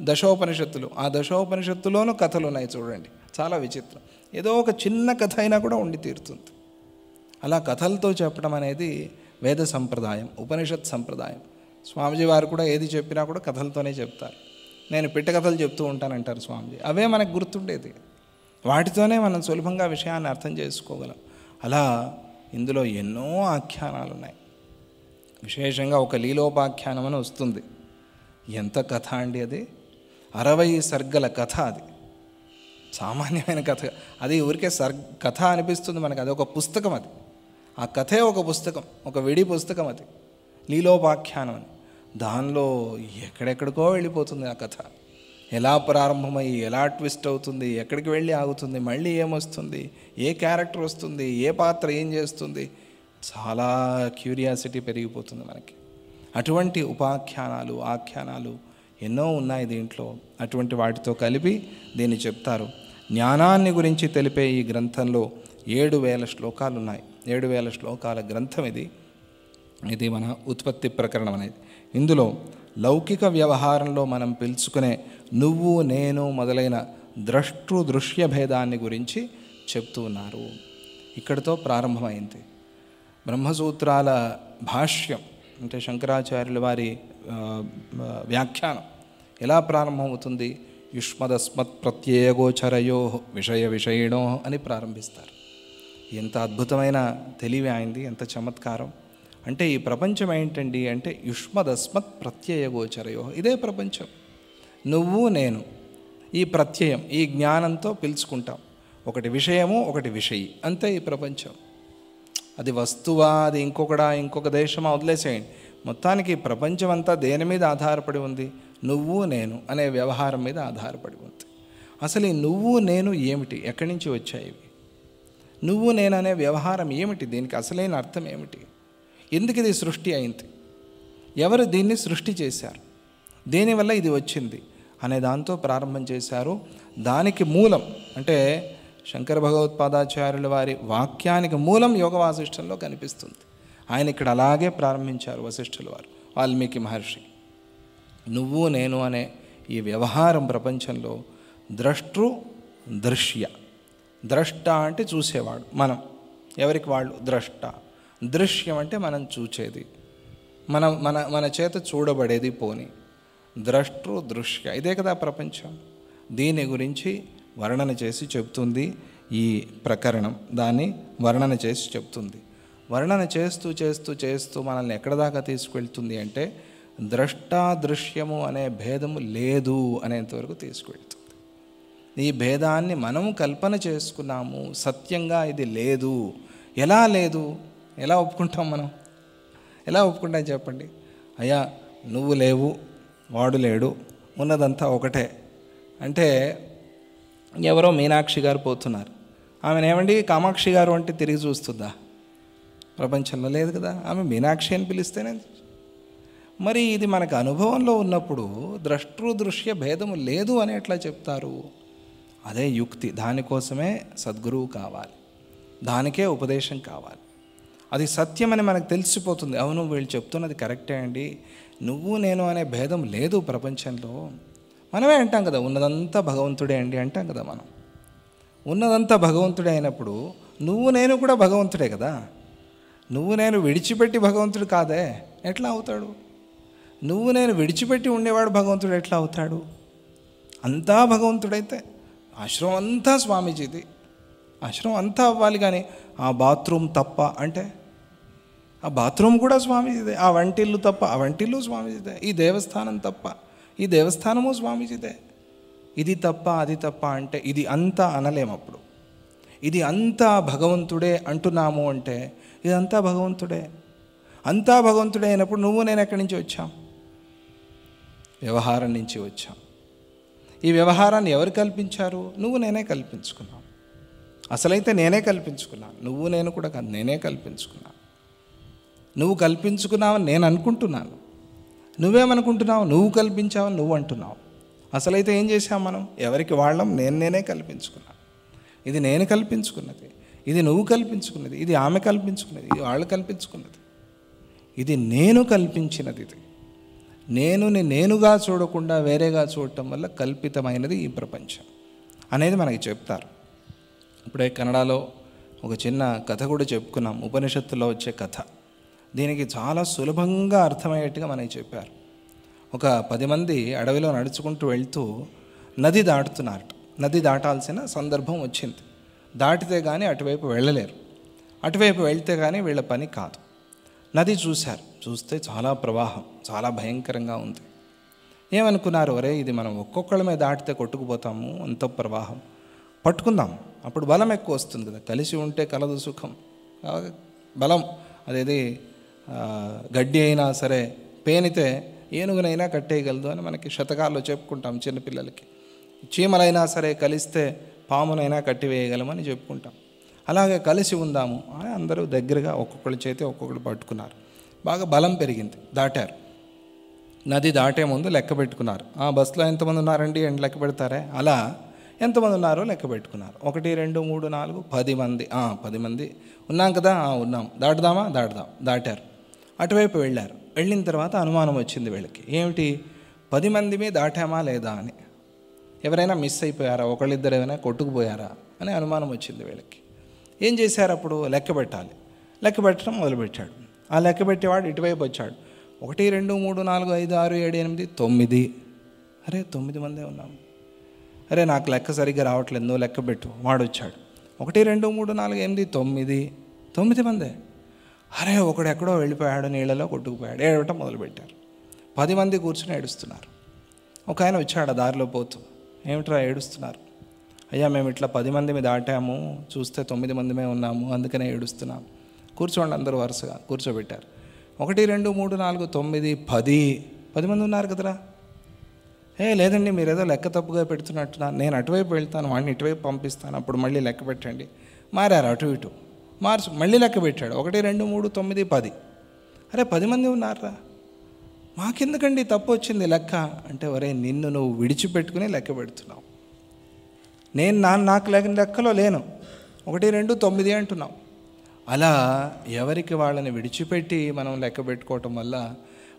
దశోపనిషత్తులు ఆ దశోపనిషత్తులోనూ కథలు ఉన్నాయి చూడండి చాలా విచిత్రం ఏదో ఒక చిన్న కథ అయినా కూడా ఉండి తీరుతుంది అలా కథలతో చెప్పడం అనేది వేద సంప్రదాయం ఉపనిషత్ సంప్రదాయం స్వామిజీ వారు కూడా ఏది చెప్పినా కూడా కథలతోనే చెప్తారు నేను పిట్టకథలు చెప్తూ ఉంటానంటారు స్వామిజీ అవే మనకు గుర్తుండేది వాటితోనే మనం సులభంగా విషయాన్ని అర్థం చేసుకోగలం అలా ఇందులో ఎన్నో ఆఖ్యానాలు ఉన్నాయి విశేషంగా ఒక లీలోపాఖ్యానం అని వస్తుంది ఎంత కథ అండి అది అరవై సర్గల కథ అది సామాన్యమైన కథ అది ఊరికే సర్ కథ అనిపిస్తుంది మనకు అది ఒక పుస్తకం అది ఆ కథే ఒక పుస్తకం ఒక విడి పుస్తకం అది లీలోపాఖ్యానం అని దానిలో ఎక్కడెక్కడికో వెళ్ళిపోతుంది ఆ కథ ఎలా ప్రారంభమయ్యి ఎలా ట్విస్ట్ అవుతుంది ఎక్కడికి వెళ్ళి ఆగుతుంది మళ్ళీ ఏమొస్తుంది ఏ క్యారెక్టర్ వస్తుంది ఏ పాత్ర ఏం చేస్తుంది చాలా క్యూరియాసిటీ పెరిగిపోతుంది మనకి అటువంటి ఉపాఖ్యానాలు ఆఖ్యానాలు ఎన్నో ఉన్నాయి దీంట్లో అటువంటి వాటితో కలిపి దీన్ని చెప్తారు జ్ఞానాన్ని గురించి తెలిపే ఈ గ్రంథంలో ఏడు వేల శ్లోకాలు ఉన్నాయి ఏడు వేల శ్లోకాల గ్రంథం ఇది ఇది మన ఉత్పత్తి ప్రకరణం అనేది ఇందులో లౌకిక వ్యవహారంలో మనం పిలుచుకునే నువ్వు నేను మొదలైన ద్రష్టృ దృశ్య భేదాన్ని గురించి చెప్తూ ఉన్నారు ఇక్కడితో ప్రారంభమైంది బ్రహ్మసూత్రాల భాష్యం అంటే శంకరాచార్యుల వారి వ్యాఖ్యానం ఎలా ప్రారంభమవుతుంది యుష్మదస్మత్ ప్రత్యయగోచరయో విషయ విషయిణో అని ప్రారంభిస్తారు ఎంత అద్భుతమైన తెలివి అయింది ఎంత చమత్కారం అంటే ఈ ప్రపంచం ఏంటండి అంటే యుష్మదస్మత్ ప్రత్యయగోచరయో ఇదే ప్రపంచం నువ్వు నేను ఈ ప్రత్యయం ఈ జ్ఞానంతో పిలుచుకుంటాం ఒకటి విషయము ఒకటి విషయి అంతే ఈ ప్రపంచం అది వస్తువా అది ఇంకొకడా ఇంకొక దేశమా వదిలేసేయండి మొత్తానికి ప్రపంచం అంతా దేని మీద ఆధారపడి ఉంది నువ్వు నేను అనే వ్యవహారం మీద ఆధారపడి ఉంది అసలు ఈ నువ్వు నేను ఏమిటి ఎక్కడి నుంచి వచ్చాయి నువ్వు నేను అనే వ్యవహారం ఏమిటి దీనికి అసలైన అర్థం ఏమిటి ఎందుకు ఇది సృష్టి అయింది ఎవరు దీన్ని సృష్టి చేశారు దేనివల్ల ఇది వచ్చింది అనే దాంతో ప్రారంభం చేశారు దానికి మూలం అంటే శంకర భగవత్పాదాచార్యుల వారి వాక్యానికి మూలం యోగ వాసిష్టంలో కనిపిస్తుంది ఆయన ఇక్కడ అలాగే ప్రారంభించారు వశిష్ఠుల వారు వాల్మీకి మహర్షి నువ్వు నేను అనే ఈ వ్యవహారం ప్రపంచంలో ద్రష్టృ దృశ్య ద్రష్ట అంటే చూసేవాడు మనం ఎవరికి వాళ్ళు ద్రష్ట దృశ్యం అంటే మనం చూచేది మనం మన మన చేత చూడబడేది పోనీ ద్రష్టృ దృశ్య ఇదే కదా ప్రపంచం దీని గురించి వర్ణన చేసి చెప్తుంది ఈ ప్రకరణం దాన్ని వర్ణన చేసి చెప్తుంది వర్ణన చేస్తూ చేస్తూ చేస్తూ మనల్ని ఎక్కడ దాకా తీసుకెళ్తుంది అంటే ద్రష్టాదృశ్యము అనే భేదము లేదు అనేంతవరకు తీసుకెళ్తుంది ఈ భేదాన్ని మనం కల్పన చేసుకున్నాము సత్యంగా ఇది లేదు ఎలా లేదు ఎలా ఒప్పుకుంటాం మనం ఎలా ఒప్పుకుంటాం చెప్పండి అయ్యా నువ్వు లేవు వాడు లేడు ఉన్నదంతా ఒకటే అంటే ఎవరో మీనాక్షి గారు పోతున్నారు ఆమెను ఏమండి కామాక్షి గారు అంటే తిరిగి చూస్తుందా ప్రపంచంలో లేదు కదా ఆమె మీనాక్షి అని పిలిస్తేనే మరి ఇది మనకు అనుభవంలో ఉన్నప్పుడు ద్రష్టృదృశ్య భేదము లేదు అని ఎట్లా చెప్తారు అదే యుక్తి దానికోసమే సద్గురువు కావాలి దానికే ఉపదేశం కావాలి అది సత్యమని మనకు తెలిసిపోతుంది అవును వీళ్ళు చెప్తున్నది కరెక్టే అండి నువ్వు నేను అనే భేదం లేదు ప్రపంచంలో మనమే అంటాం కదా ఉన్నదంతా భగవంతుడే అండి అంటాం కదా మనం ఉన్నదంతా భగవంతుడే అయినప్పుడు నువ్వు నేను కూడా భగవంతుడే కదా నువ్వు నేను విడిచిపెట్టి భగవంతుడు కాదే ఎట్లా అవుతాడు నువ్వు నేను విడిచిపెట్టి ఉండేవాడు భగవంతుడు ఎట్లా అవుతాడు అంతా భగవంతుడైతే ఆశ్రమం అంతా స్వామీజీది ఆశ్రమం అంతా అవ్వాలి కానీ ఆ బాత్రూమ్ తప్ప అంటే ఆ బాత్రూమ్ కూడా స్వామీజీదే ఆ వంటిల్లు తప్ప ఆ వంటిల్లు స్వామీజీదే ఈ దేవస్థానం తప్ప ఈ దేవస్థానము స్వామీజీదే ఇది తప్ప అది తప్ప అంటే ఇది అంతా అనలేము అప్పుడు ఇది అంతా భగవంతుడే అంటున్నాము అంటే ఇదంతా భగవంతుడే అంతా భగవంతుడే అయినప్పుడు నువ్వు నేను ఎక్కడి నుంచి వచ్చాం వ్యవహారం నుంచి వచ్చాం ఈ వ్యవహారాన్ని ఎవరు కల్పించారు నువ్వు నేనే కల్పించుకున్నావు అసలైతే నేనే కల్పించుకున్నాను నువ్వు నేను కూడా నేనే కల్పించుకున్నాను నువ్వు కల్పించుకున్నావని నేను అనుకుంటున్నాను నువ్వేమనుకుంటున్నావు నువ్వు కల్పించావని నువ్వు అంటున్నావు అసలైతే ఏం చేసాం మనం ఎవరికి వాళ్ళం నేను నేనే కల్పించుకున్నాను ఇది నేను కల్పించుకున్నది ఇది నువ్వు కల్పించుకున్నది ఇది ఆమె కల్పించుకున్నది ఇది వాళ్ళు కల్పించుకున్నది ఇది నేను కల్పించినది ఇది నేనుని నేనుగా చూడకుండా వేరేగా చూడటం వల్ల కల్పితమైనది ఈ ప్రపంచం అనేది మనకి చెప్తారు ఇప్పుడే కన్నడలో ఒక చిన్న కథ కూడా చెప్పుకున్నాం ఉపనిషత్తులో వచ్చే కథ దీనికి చాలా సులభంగా అర్థమయ్యేట్టుగా మనకి చెప్పారు ఒక పది మంది అడవిలో నడుచుకుంటూ వెళ్తూ నది దాటుతున్నారట నది దాటాల్సిన సందర్భం వచ్చింది దాటితే కానీ అటువైపు వెళ్ళలేరు అటువైపు వెళ్తే కానీ వీళ్ళ పని కాదు నది చూశారు చూస్తే చాలా ప్రవాహం చాలా భయంకరంగా ఉంది ఏమనుకున్నారు ఒరే ఇది మనం ఒక్కొక్కళ్ళమే దాటితే కొట్టుకుపోతాము అంత ప్రవాహం పట్టుకుందాం అప్పుడు బలం ఎక్కువ వస్తుంది కదా కలిసి ఉంటే కలదు సుఖం బలం అదేది గడ్డి అయినా సరే పేనితే ఏనుగునైనా కట్టేయగలదు అని మనకి శతకాల్లో చెప్పుకుంటాం చిన్నపిల్లలకి చీమలైనా సరే కలిస్తే పామునైనా కట్టివేయగలమని చెప్పుకుంటాం అలాగే కలిసి ఉందాము అని అందరూ దగ్గరగా ఒక్కొక్కరి చేతి ఒక్కొక్కరు పట్టుకున్నారు బాగా బలం పెరిగింది దాటారు నది దాటే ముందు లెక్క పెట్టుకున్నారు ఆ బస్సులో ఎంతమంది ఉన్నారండి అండ్ లెక్క పెడతారే అలా ఎంతమంది ఉన్నారో లెక్క పెట్టుకున్నారు ఒకటి రెండు మూడు నాలుగు పది మంది పది మంది ఉన్నాం కదా ఉన్నాం దాటుదామా దాటుదాం దాటారు అటువైపు వెళ్ళారు వెళ్ళిన తర్వాత అనుమానం వచ్చింది వీళ్ళకి ఏమిటి పది మంది మీద దాటామా లేదా అని ఎవరైనా మిస్ అయిపోయారా ఒకళ్ళిద్దరు ఏమైనా కొట్టుకుపోయారా అనే అనుమానం వచ్చింది వీళ్ళకి ఏం చేశారు అప్పుడు లెక్క పెట్టాలి లెక్క పెట్టడం మొదలుపెట్టాడు ఆ లెక్క పెట్టేవాడు ఇటువైపు వచ్చాడు ఒకటి రెండు మూడు నాలుగు ఐదు ఆరు ఏడు ఎనిమిది తొమ్మిది అరే తొమ్మిది మందే ఉన్నాము అరే నాకు లెక్క సరిగ్గా రావట్లేదు నువ్వు లెక్క పెట్టు వాడు వచ్చాడు ఒకటి రెండు మూడు నాలుగు ఎనిమిది తొమ్మిది తొమ్మిది మందే అరే ఒకడు ఎక్కడో వెళ్ళిపోయాడు నీళ్ళలో కొట్టుకుపోయాడు ఏడవటం మొదలుపెట్టారు పది మంది కూర్చుని ఏడుస్తున్నారు ఒక ఆయన వచ్చాడు దారిలో పోతూ ఏమిట్రా ఏడుస్తున్నారు అయ్యా మేము ఇట్లా పది మంది మీద దాటాము చూస్తే తొమ్మిది మందిమే ఉన్నాము అందుకనే ఏడుస్తున్నాం కూర్చోండి అందరూ వరుసగా కూర్చోబెట్టారు ఒకటి రెండు మూడు నాలుగు తొమ్మిది పది పది మంది ఉన్నారు కదరా ఏ లేదండి మీరు ఏదో లెక్క తప్పుగా పెడుతున్నట్టున్నారు నేను అటువైపు వెళ్తాను వాడిని ఇటువైపు పంపిస్తాను అప్పుడు మళ్ళీ లెక్క పెట్టండి మారారు అటు ఇటు మార్చు మళ్ళీ లెక్క పెట్టాడు ఒకటి రెండు మూడు తొమ్మిది పది అరే పది మంది ఉన్నారా మాకెందుకండి తప్పు వచ్చింది లెక్క అంటే ఒరే నిన్ను నువ్వు విడిచిపెట్టుకుని లెక్క పెడుతున్నావు నేను నా నాకు లేని లెక్కలో లేను ఒకటి రెండు తొమ్మిది అంటున్నావు అలా ఎవరికి వాళ్ళని విడిచిపెట్టి మనం లెక్క పెట్టుకోవటం వల్ల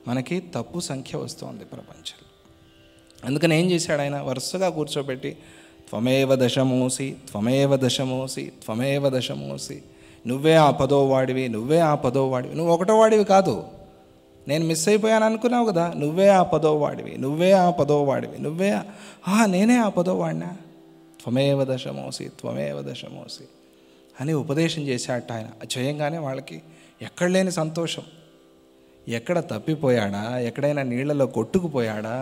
మనకి తప్పు సంఖ్య వస్తుంది ప్రపంచంలో అందుకని ఏం చేశాడు ఆయన వరుసగా కూర్చోబెట్టి త్వమేవ దశమోసి త్వమేవ దశమోసి త్వమేవ దశమోసి నువ్వే ఆ పదో వాడివి నువ్వే ఆ పదో వాడివి నువ్వు ఒకటో వాడివి కాదు నేను మిస్ అయిపోయాను అనుకున్నావు కదా నువ్వే ఆ పదో వాడివి నువ్వే ఆ పదో వాడివి నువ్వే నేనే ఆ పదో వాడినా త్వమేవ దశమోసి త్వమేవ దశమోసి అని ఉపదేశం చేశాట ఆయన చేయంగానే వాళ్ళకి ఎక్కడ లేని సంతోషం ఎక్కడ తప్పిపోయాడా ఎక్కడైనా నీళ్లలో కొట్టుకుపోయాడా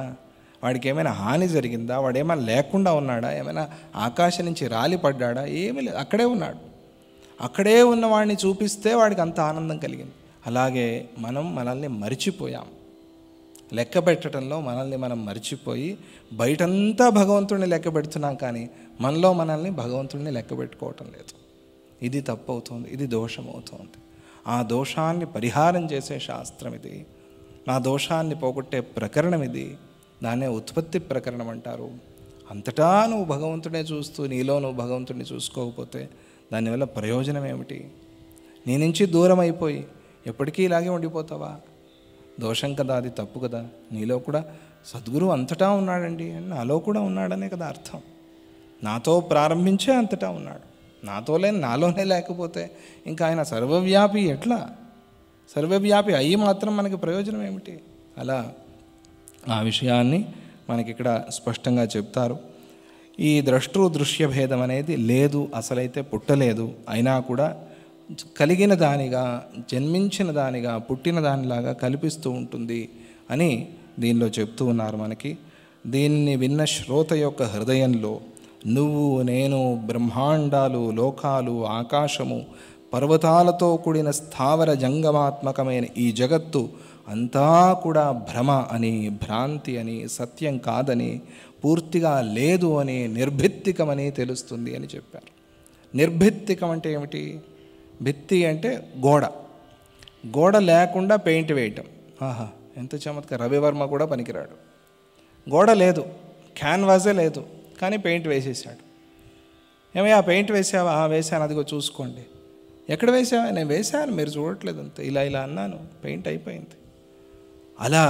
వాడికి ఏమైనా హాని జరిగిందా వాడు ఏమైనా లేకుండా ఉన్నాడా ఏమైనా ఆకాశం నుంచి రాలిపడ్డా ఏమీ లేదు అక్కడే ఉన్నాడు అక్కడే ఉన్నవాడిని చూపిస్తే వాడికి అంత ఆనందం కలిగింది అలాగే మనం మనల్ని మరిచిపోయాం లెక్క పెట్టడంలో మనల్ని మనం మరిచిపోయి బయటంతా భగవంతుడిని లెక్క పెడుతున్నాం కానీ మనలో మనల్ని భగవంతుడిని లెక్క పెట్టుకోవటం లేదు ఇది తప్పు అవుతుంది ఇది దోషం అవుతుంది ఆ దోషాన్ని పరిహారం చేసే శాస్త్రం ఇది నా దోషాన్ని పోగొట్టే ప్రకరణం ఇది దాన్నే ఉత్పత్తి ప్రకరణం అంటారు అంతటా నువ్వు భగవంతుడే చూస్తూ నీలో నువ్వు భగవంతుడిని చూసుకోకపోతే దానివల్ల ప్రయోజనం ఏమిటి నీ నుంచి దూరం అయిపోయి ఎప్పటికీ ఇలాగే ఉండిపోతావా దోషం కదా అది తప్పు కదా నీలో కూడా సద్గురువు అంతటా ఉన్నాడండి అని నాలో కూడా ఉన్నాడనే కదా అర్థం నాతో ప్రారంభించే అంతటా ఉన్నాడు నాతో లేని నాలోనే లేకపోతే ఇంకా ఆయన సర్వవ్యాపి ఎట్లా సర్వవ్యాపి అయ్యి మాత్రం మనకి ప్రయోజనం ఏమిటి అలా ఆ విషయాన్ని మనకి ఇక్కడ స్పష్టంగా చెప్తారు ఈ ద్రష్టృ దృశ్య భేదం అనేది లేదు అసలైతే పుట్టలేదు అయినా కూడా కలిగిన దానిగా జన్మించిన దానిగా పుట్టిన దానిలాగా కల్పిస్తూ ఉంటుంది అని దీనిలో చెప్తూ ఉన్నారు మనకి దీన్ని విన్న శ్రోత యొక్క హృదయంలో నువ్వు నేను బ్రహ్మాండాలు లోకాలు ఆకాశము పర్వతాలతో కూడిన స్థావర జంగమాత్మకమైన ఈ జగత్తు అంతా కూడా భ్రమ అని భ్రాంతి అని సత్యం కాదని పూర్తిగా లేదు అని నిర్భిత్తికమని తెలుస్తుంది అని చెప్పారు నిర్భిత్తికం అంటే ఏమిటి భిత్తి అంటే గోడ గోడ లేకుండా పెయింట్ వేయటం ఆహా ఎంత చమత్కారం రవివర్మ కూడా పనికిరాడు గోడ లేదు క్యాన్వాసే లేదు కానీ పెయింట్ వేసేసాడు ఏమయ్యా పెయింట్ వేసావా ఆ వేసాను అదిగో చూసుకోండి ఎక్కడ వేసావా నేను వేశాను మీరు చూడట్లేదు అంతే ఇలా ఇలా అన్నాను పెయింట్ అయిపోయింది అలా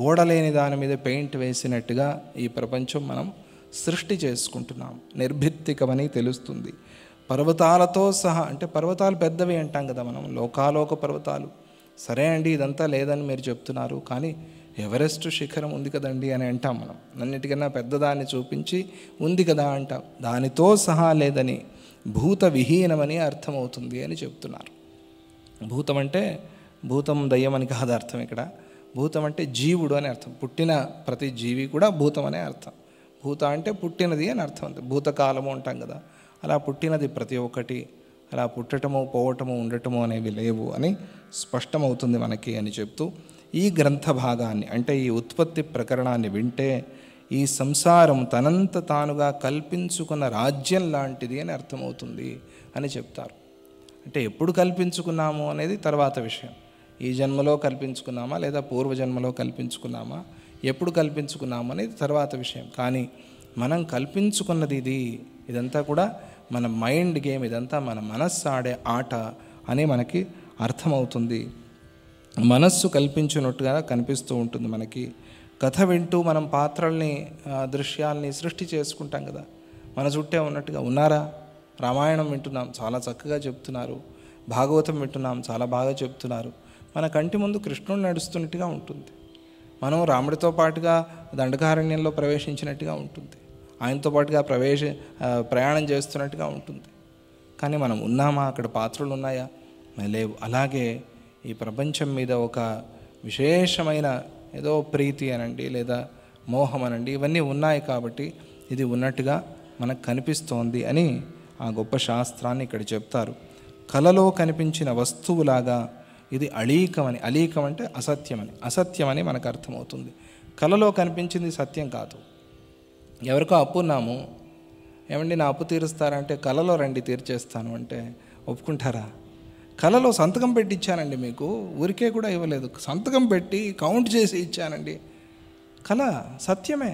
గోడ లేని దాని మీద పెయింట్ వేసినట్టుగా ఈ ప్రపంచం మనం సృష్టి చేసుకుంటున్నాం నిర్భిత్తికమని తెలుస్తుంది పర్వతాలతో సహా అంటే పర్వతాలు పెద్దవి అంటాం కదా మనం లోకాలోక పర్వతాలు సరే అండి ఇదంతా లేదని మీరు చెప్తున్నారు కానీ ఎవరెస్ట్ శిఖరం ఉంది కదండి అని అంటాం మనం అన్నిటికన్నా పెద్దదాన్ని చూపించి ఉంది కదా అంటాం దానితో సహా లేదని భూత విహీనమని అర్థమవుతుంది అని చెప్తున్నారు భూతం అంటే భూతం దయ్యం అని కాదు అర్థం ఇక్కడ భూతం అంటే జీవుడు అని అర్థం పుట్టిన ప్రతి జీవి కూడా భూతం అనే అర్థం భూత అంటే పుట్టినది అని అర్థం అంతే భూతకాలము అంటాం కదా అలా పుట్టినది ప్రతి ఒక్కటి అలా పుట్టటము పోవటము ఉండటము అనేవి లేవు అని స్పష్టమవుతుంది మనకి అని చెప్తూ ఈ గ్రంథ భాగాన్ని అంటే ఈ ఉత్పత్తి ప్రకరణాన్ని వింటే ఈ సంసారం తనంత తానుగా కల్పించుకున్న రాజ్యం లాంటిది అని అర్థమవుతుంది అని చెప్తారు అంటే ఎప్పుడు కల్పించుకున్నాము అనేది తర్వాత విషయం ఈ జన్మలో కల్పించుకున్నామా లేదా పూర్వజన్మలో కల్పించుకున్నామా ఎప్పుడు కల్పించుకున్నాము అనేది తర్వాత విషయం కానీ మనం కల్పించుకున్నది ఇది ఇదంతా కూడా మన మైండ్ గేమ్ ఇదంతా మన మనస్సు ఆడే ఆట అని మనకి అర్థమవుతుంది మనస్సు కల్పించినట్టుగా కనిపిస్తూ ఉంటుంది మనకి కథ వింటూ మనం పాత్రల్ని దృశ్యాల్ని సృష్టి చేసుకుంటాం కదా మన చుట్టే ఉన్నట్టుగా ఉన్నారా రామాయణం వింటున్నాం చాలా చక్కగా చెప్తున్నారు భాగవతం వింటున్నాం చాలా బాగా చెప్తున్నారు మన కంటి ముందు కృష్ణుడు నడుస్తున్నట్టుగా ఉంటుంది మనం రాముడితో పాటుగా దండకారణ్యంలో ప్రవేశించినట్టుగా ఉంటుంది ఆయనతో పాటుగా ప్రవేశ ప్రయాణం చేస్తున్నట్టుగా ఉంటుంది కానీ మనం ఉన్నామా అక్కడ పాత్రలు ఉన్నాయా లేవు అలాగే ఈ ప్రపంచం మీద ఒక విశేషమైన ఏదో ప్రీతి అనండి లేదా మోహం అనండి ఇవన్నీ ఉన్నాయి కాబట్టి ఇది ఉన్నట్టుగా మనకు కనిపిస్తోంది అని ఆ గొప్ప శాస్త్రాన్ని ఇక్కడ చెప్తారు కలలో కనిపించిన వస్తువులాగా ఇది అళీకమని అలీకం అంటే అసత్యమని అసత్యమని మనకు అర్థమవుతుంది కలలో కనిపించింది సత్యం కాదు ఎవరికో అప్పు ఉన్నాము ఏమండి నా అప్పు తీరుస్తారంటే కలలో రండి తీర్చేస్తాను అంటే ఒప్పుకుంటారా కలలో సంతకం పెట్టి ఇచ్చానండి మీకు ఊరికే కూడా ఇవ్వలేదు సంతకం పెట్టి కౌంట్ చేసి ఇచ్చానండి కళ సత్యమే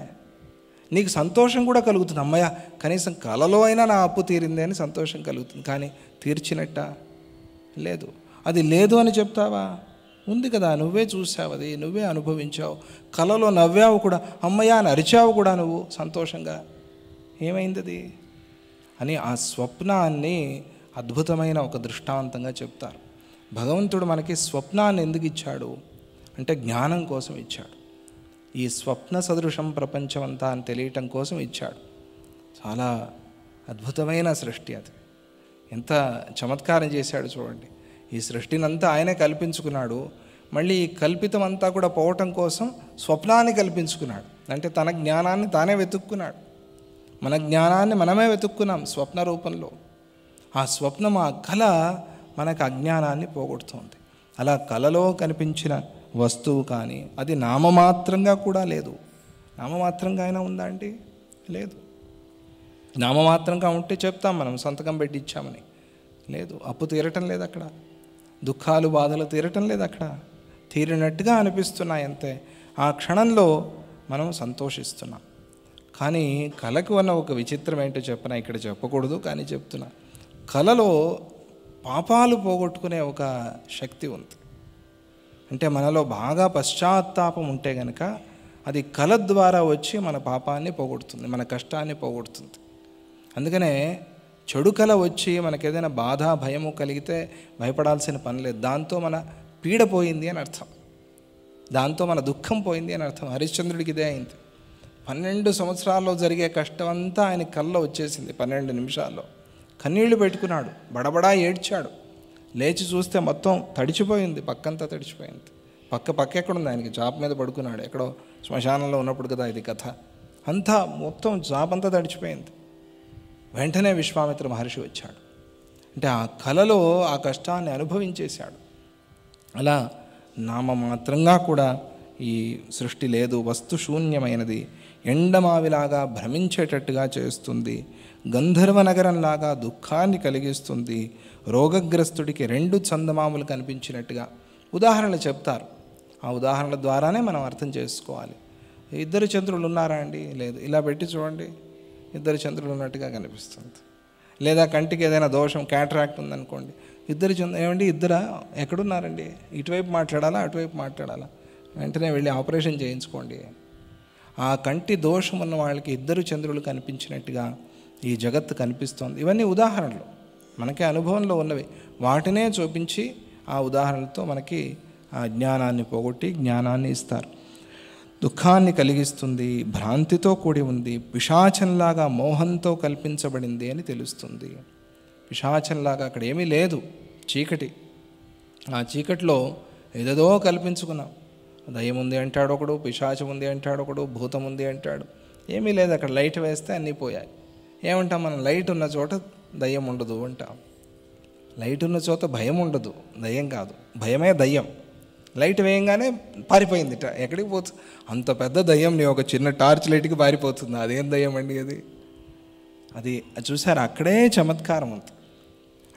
నీకు సంతోషం కూడా కలుగుతుంది అమ్మయ్య కనీసం కలలో అయినా నా అప్పు తీరింది అని సంతోషం కలుగుతుంది కానీ తీర్చినట్ట లేదు అది లేదు అని చెప్తావా ఉంది కదా నువ్వే చూసావు అది నువ్వే అనుభవించావు కలలో నవ్వావు కూడా అమ్మయ్యా అని అరిచావు కూడా నువ్వు సంతోషంగా ఏమైంది అది అని ఆ స్వప్నాన్ని అద్భుతమైన ఒక దృష్టాంతంగా చెప్తారు భగవంతుడు మనకి స్వప్నాన్ని ఎందుకు ఇచ్చాడు అంటే జ్ఞానం కోసం ఇచ్చాడు ఈ స్వప్న సదృశం ప్రపంచం అంతా అని తెలియటం కోసం ఇచ్చాడు చాలా అద్భుతమైన సృష్టి అది ఎంత చమత్కారం చేశాడు చూడండి ఈ సృష్టినంతా ఆయనే కల్పించుకున్నాడు మళ్ళీ ఈ కల్పితం అంతా కూడా పోవటం కోసం స్వప్నాన్ని కల్పించుకున్నాడు అంటే తన జ్ఞానాన్ని తానే వెతుక్కున్నాడు మన జ్ఞానాన్ని మనమే వెతుక్కున్నాం స్వప్న రూపంలో ఆ స్వప్నం ఆ కళ మనకు అజ్ఞానాన్ని పోగొడుతుంది అలా కళలో కనిపించిన వస్తువు కానీ అది నామమాత్రంగా కూడా లేదు నామమాత్రంగా అయినా ఉందా అండి లేదు నామమాత్రంగా ఉంటే చెప్తాం మనం సంతకం పెట్టి ఇచ్చామని లేదు అప్పు తీరటం లేదు అక్కడ దుఃఖాలు బాధలు తీరటం లేదు అక్కడ తీరినట్టుగా అనిపిస్తున్నాయి అంతే ఆ క్షణంలో మనం సంతోషిస్తున్నాం కానీ కళకు అన్న ఒక విచిత్రం ఏంటో చెప్పిన ఇక్కడ చెప్పకూడదు కానీ చెప్తున్నా కళలో పాపాలు పోగొట్టుకునే ఒక శక్తి ఉంది అంటే మనలో బాగా పశ్చాత్తాపం ఉంటే గనక అది కళ ద్వారా వచ్చి మన పాపాన్ని పోగొడుతుంది మన కష్టాన్ని పోగొడుతుంది అందుకనే చెడుకల వచ్చి మనకేదైనా బాధ భయము కలిగితే భయపడాల్సిన పని లేదు దాంతో మన పీడ పోయింది అని అర్థం దాంతో మన దుఃఖం పోయింది అని అర్థం హరిశ్చంద్రుడికి ఇదే అయింది పన్నెండు సంవత్సరాల్లో జరిగే కష్టం అంతా ఆయన కల్లో వచ్చేసింది పన్నెండు నిమిషాల్లో కన్నీళ్లు పెట్టుకున్నాడు బడబడా ఏడ్చాడు లేచి చూస్తే మొత్తం తడిచిపోయింది పక్కంతా తడిచిపోయింది పక్క పక్క ఎక్కడుంది ఆయనకి జాప్ మీద పడుకున్నాడు ఎక్కడో శ్మశానంలో ఉన్నప్పుడు కదా ఇది కథ అంతా మొత్తం జాప్ అంతా తడిచిపోయింది వెంటనే విశ్వామిత్ర మహర్షి వచ్చాడు అంటే ఆ కళలో ఆ కష్టాన్ని అనుభవించేశాడు అలా నామమాత్రంగా కూడా ఈ సృష్టి లేదు వస్తు శూన్యమైనది ఎండమావిలాగా భ్రమించేటట్టుగా చేస్తుంది గంధర్వ నగరంలాగా దుఃఖాన్ని కలిగిస్తుంది రోగగ్రస్తుడికి రెండు చందమాములు కనిపించినట్టుగా ఉదాహరణలు చెప్తారు ఆ ఉదాహరణల ద్వారానే మనం అర్థం చేసుకోవాలి ఇద్దరు చంద్రులు ఉన్నారా అండి లేదు ఇలా పెట్టి చూడండి ఇద్దరు చంద్రులు ఉన్నట్టుగా కనిపిస్తుంది లేదా కంటికి ఏదైనా దోషం క్యాట్రాక్ట్ ఉందనుకోండి ఇద్దరు చంద్ర ఏమండి ఇద్దరా ఎక్కడున్నారండి ఇటువైపు మాట్లాడాలా అటువైపు మాట్లాడాలా వెంటనే వెళ్ళి ఆపరేషన్ చేయించుకోండి ఆ కంటి దోషం ఉన్న వాళ్ళకి ఇద్దరు చంద్రులు కనిపించినట్టుగా ఈ జగత్తు కనిపిస్తోంది ఇవన్నీ ఉదాహరణలు మనకి అనుభవంలో ఉన్నవి వాటినే చూపించి ఆ ఉదాహరణలతో మనకి ఆ జ్ఞానాన్ని పోగొట్టి జ్ఞానాన్ని ఇస్తారు దుఃఖాన్ని కలిగిస్తుంది భ్రాంతితో కూడి ఉంది పిశాచంలాగా మోహంతో కల్పించబడింది అని తెలుస్తుంది పిశాచంలాగా అక్కడ ఏమీ లేదు చీకటి ఆ చీకటిలో ఏదేదో కల్పించుకున్నాం దయ్యం ఉంది అంటాడు ఒకడు పిశాచం ఉంది అంటాడు ఒకడు భూతం ఉంది అంటాడు ఏమీ లేదు అక్కడ లైట్ వేస్తే అన్నీ పోయాయి ఏమంటాం మనం లైట్ ఉన్న చోట దయ్యం ఉండదు అంటాం లైట్ ఉన్న చోట భయం ఉండదు దయ్యం కాదు భయమే దయ్యం లైట్ వేయంగానే పారిపోయింది ఎక్కడికి పోవచ్చు అంత పెద్ద దయ్యం నీ ఒక చిన్న టార్చ్ లైట్కి పారిపోతుంది అదేం దయ్యం అండి అది అది చూసారు అక్కడే చమత్కారం ఉంది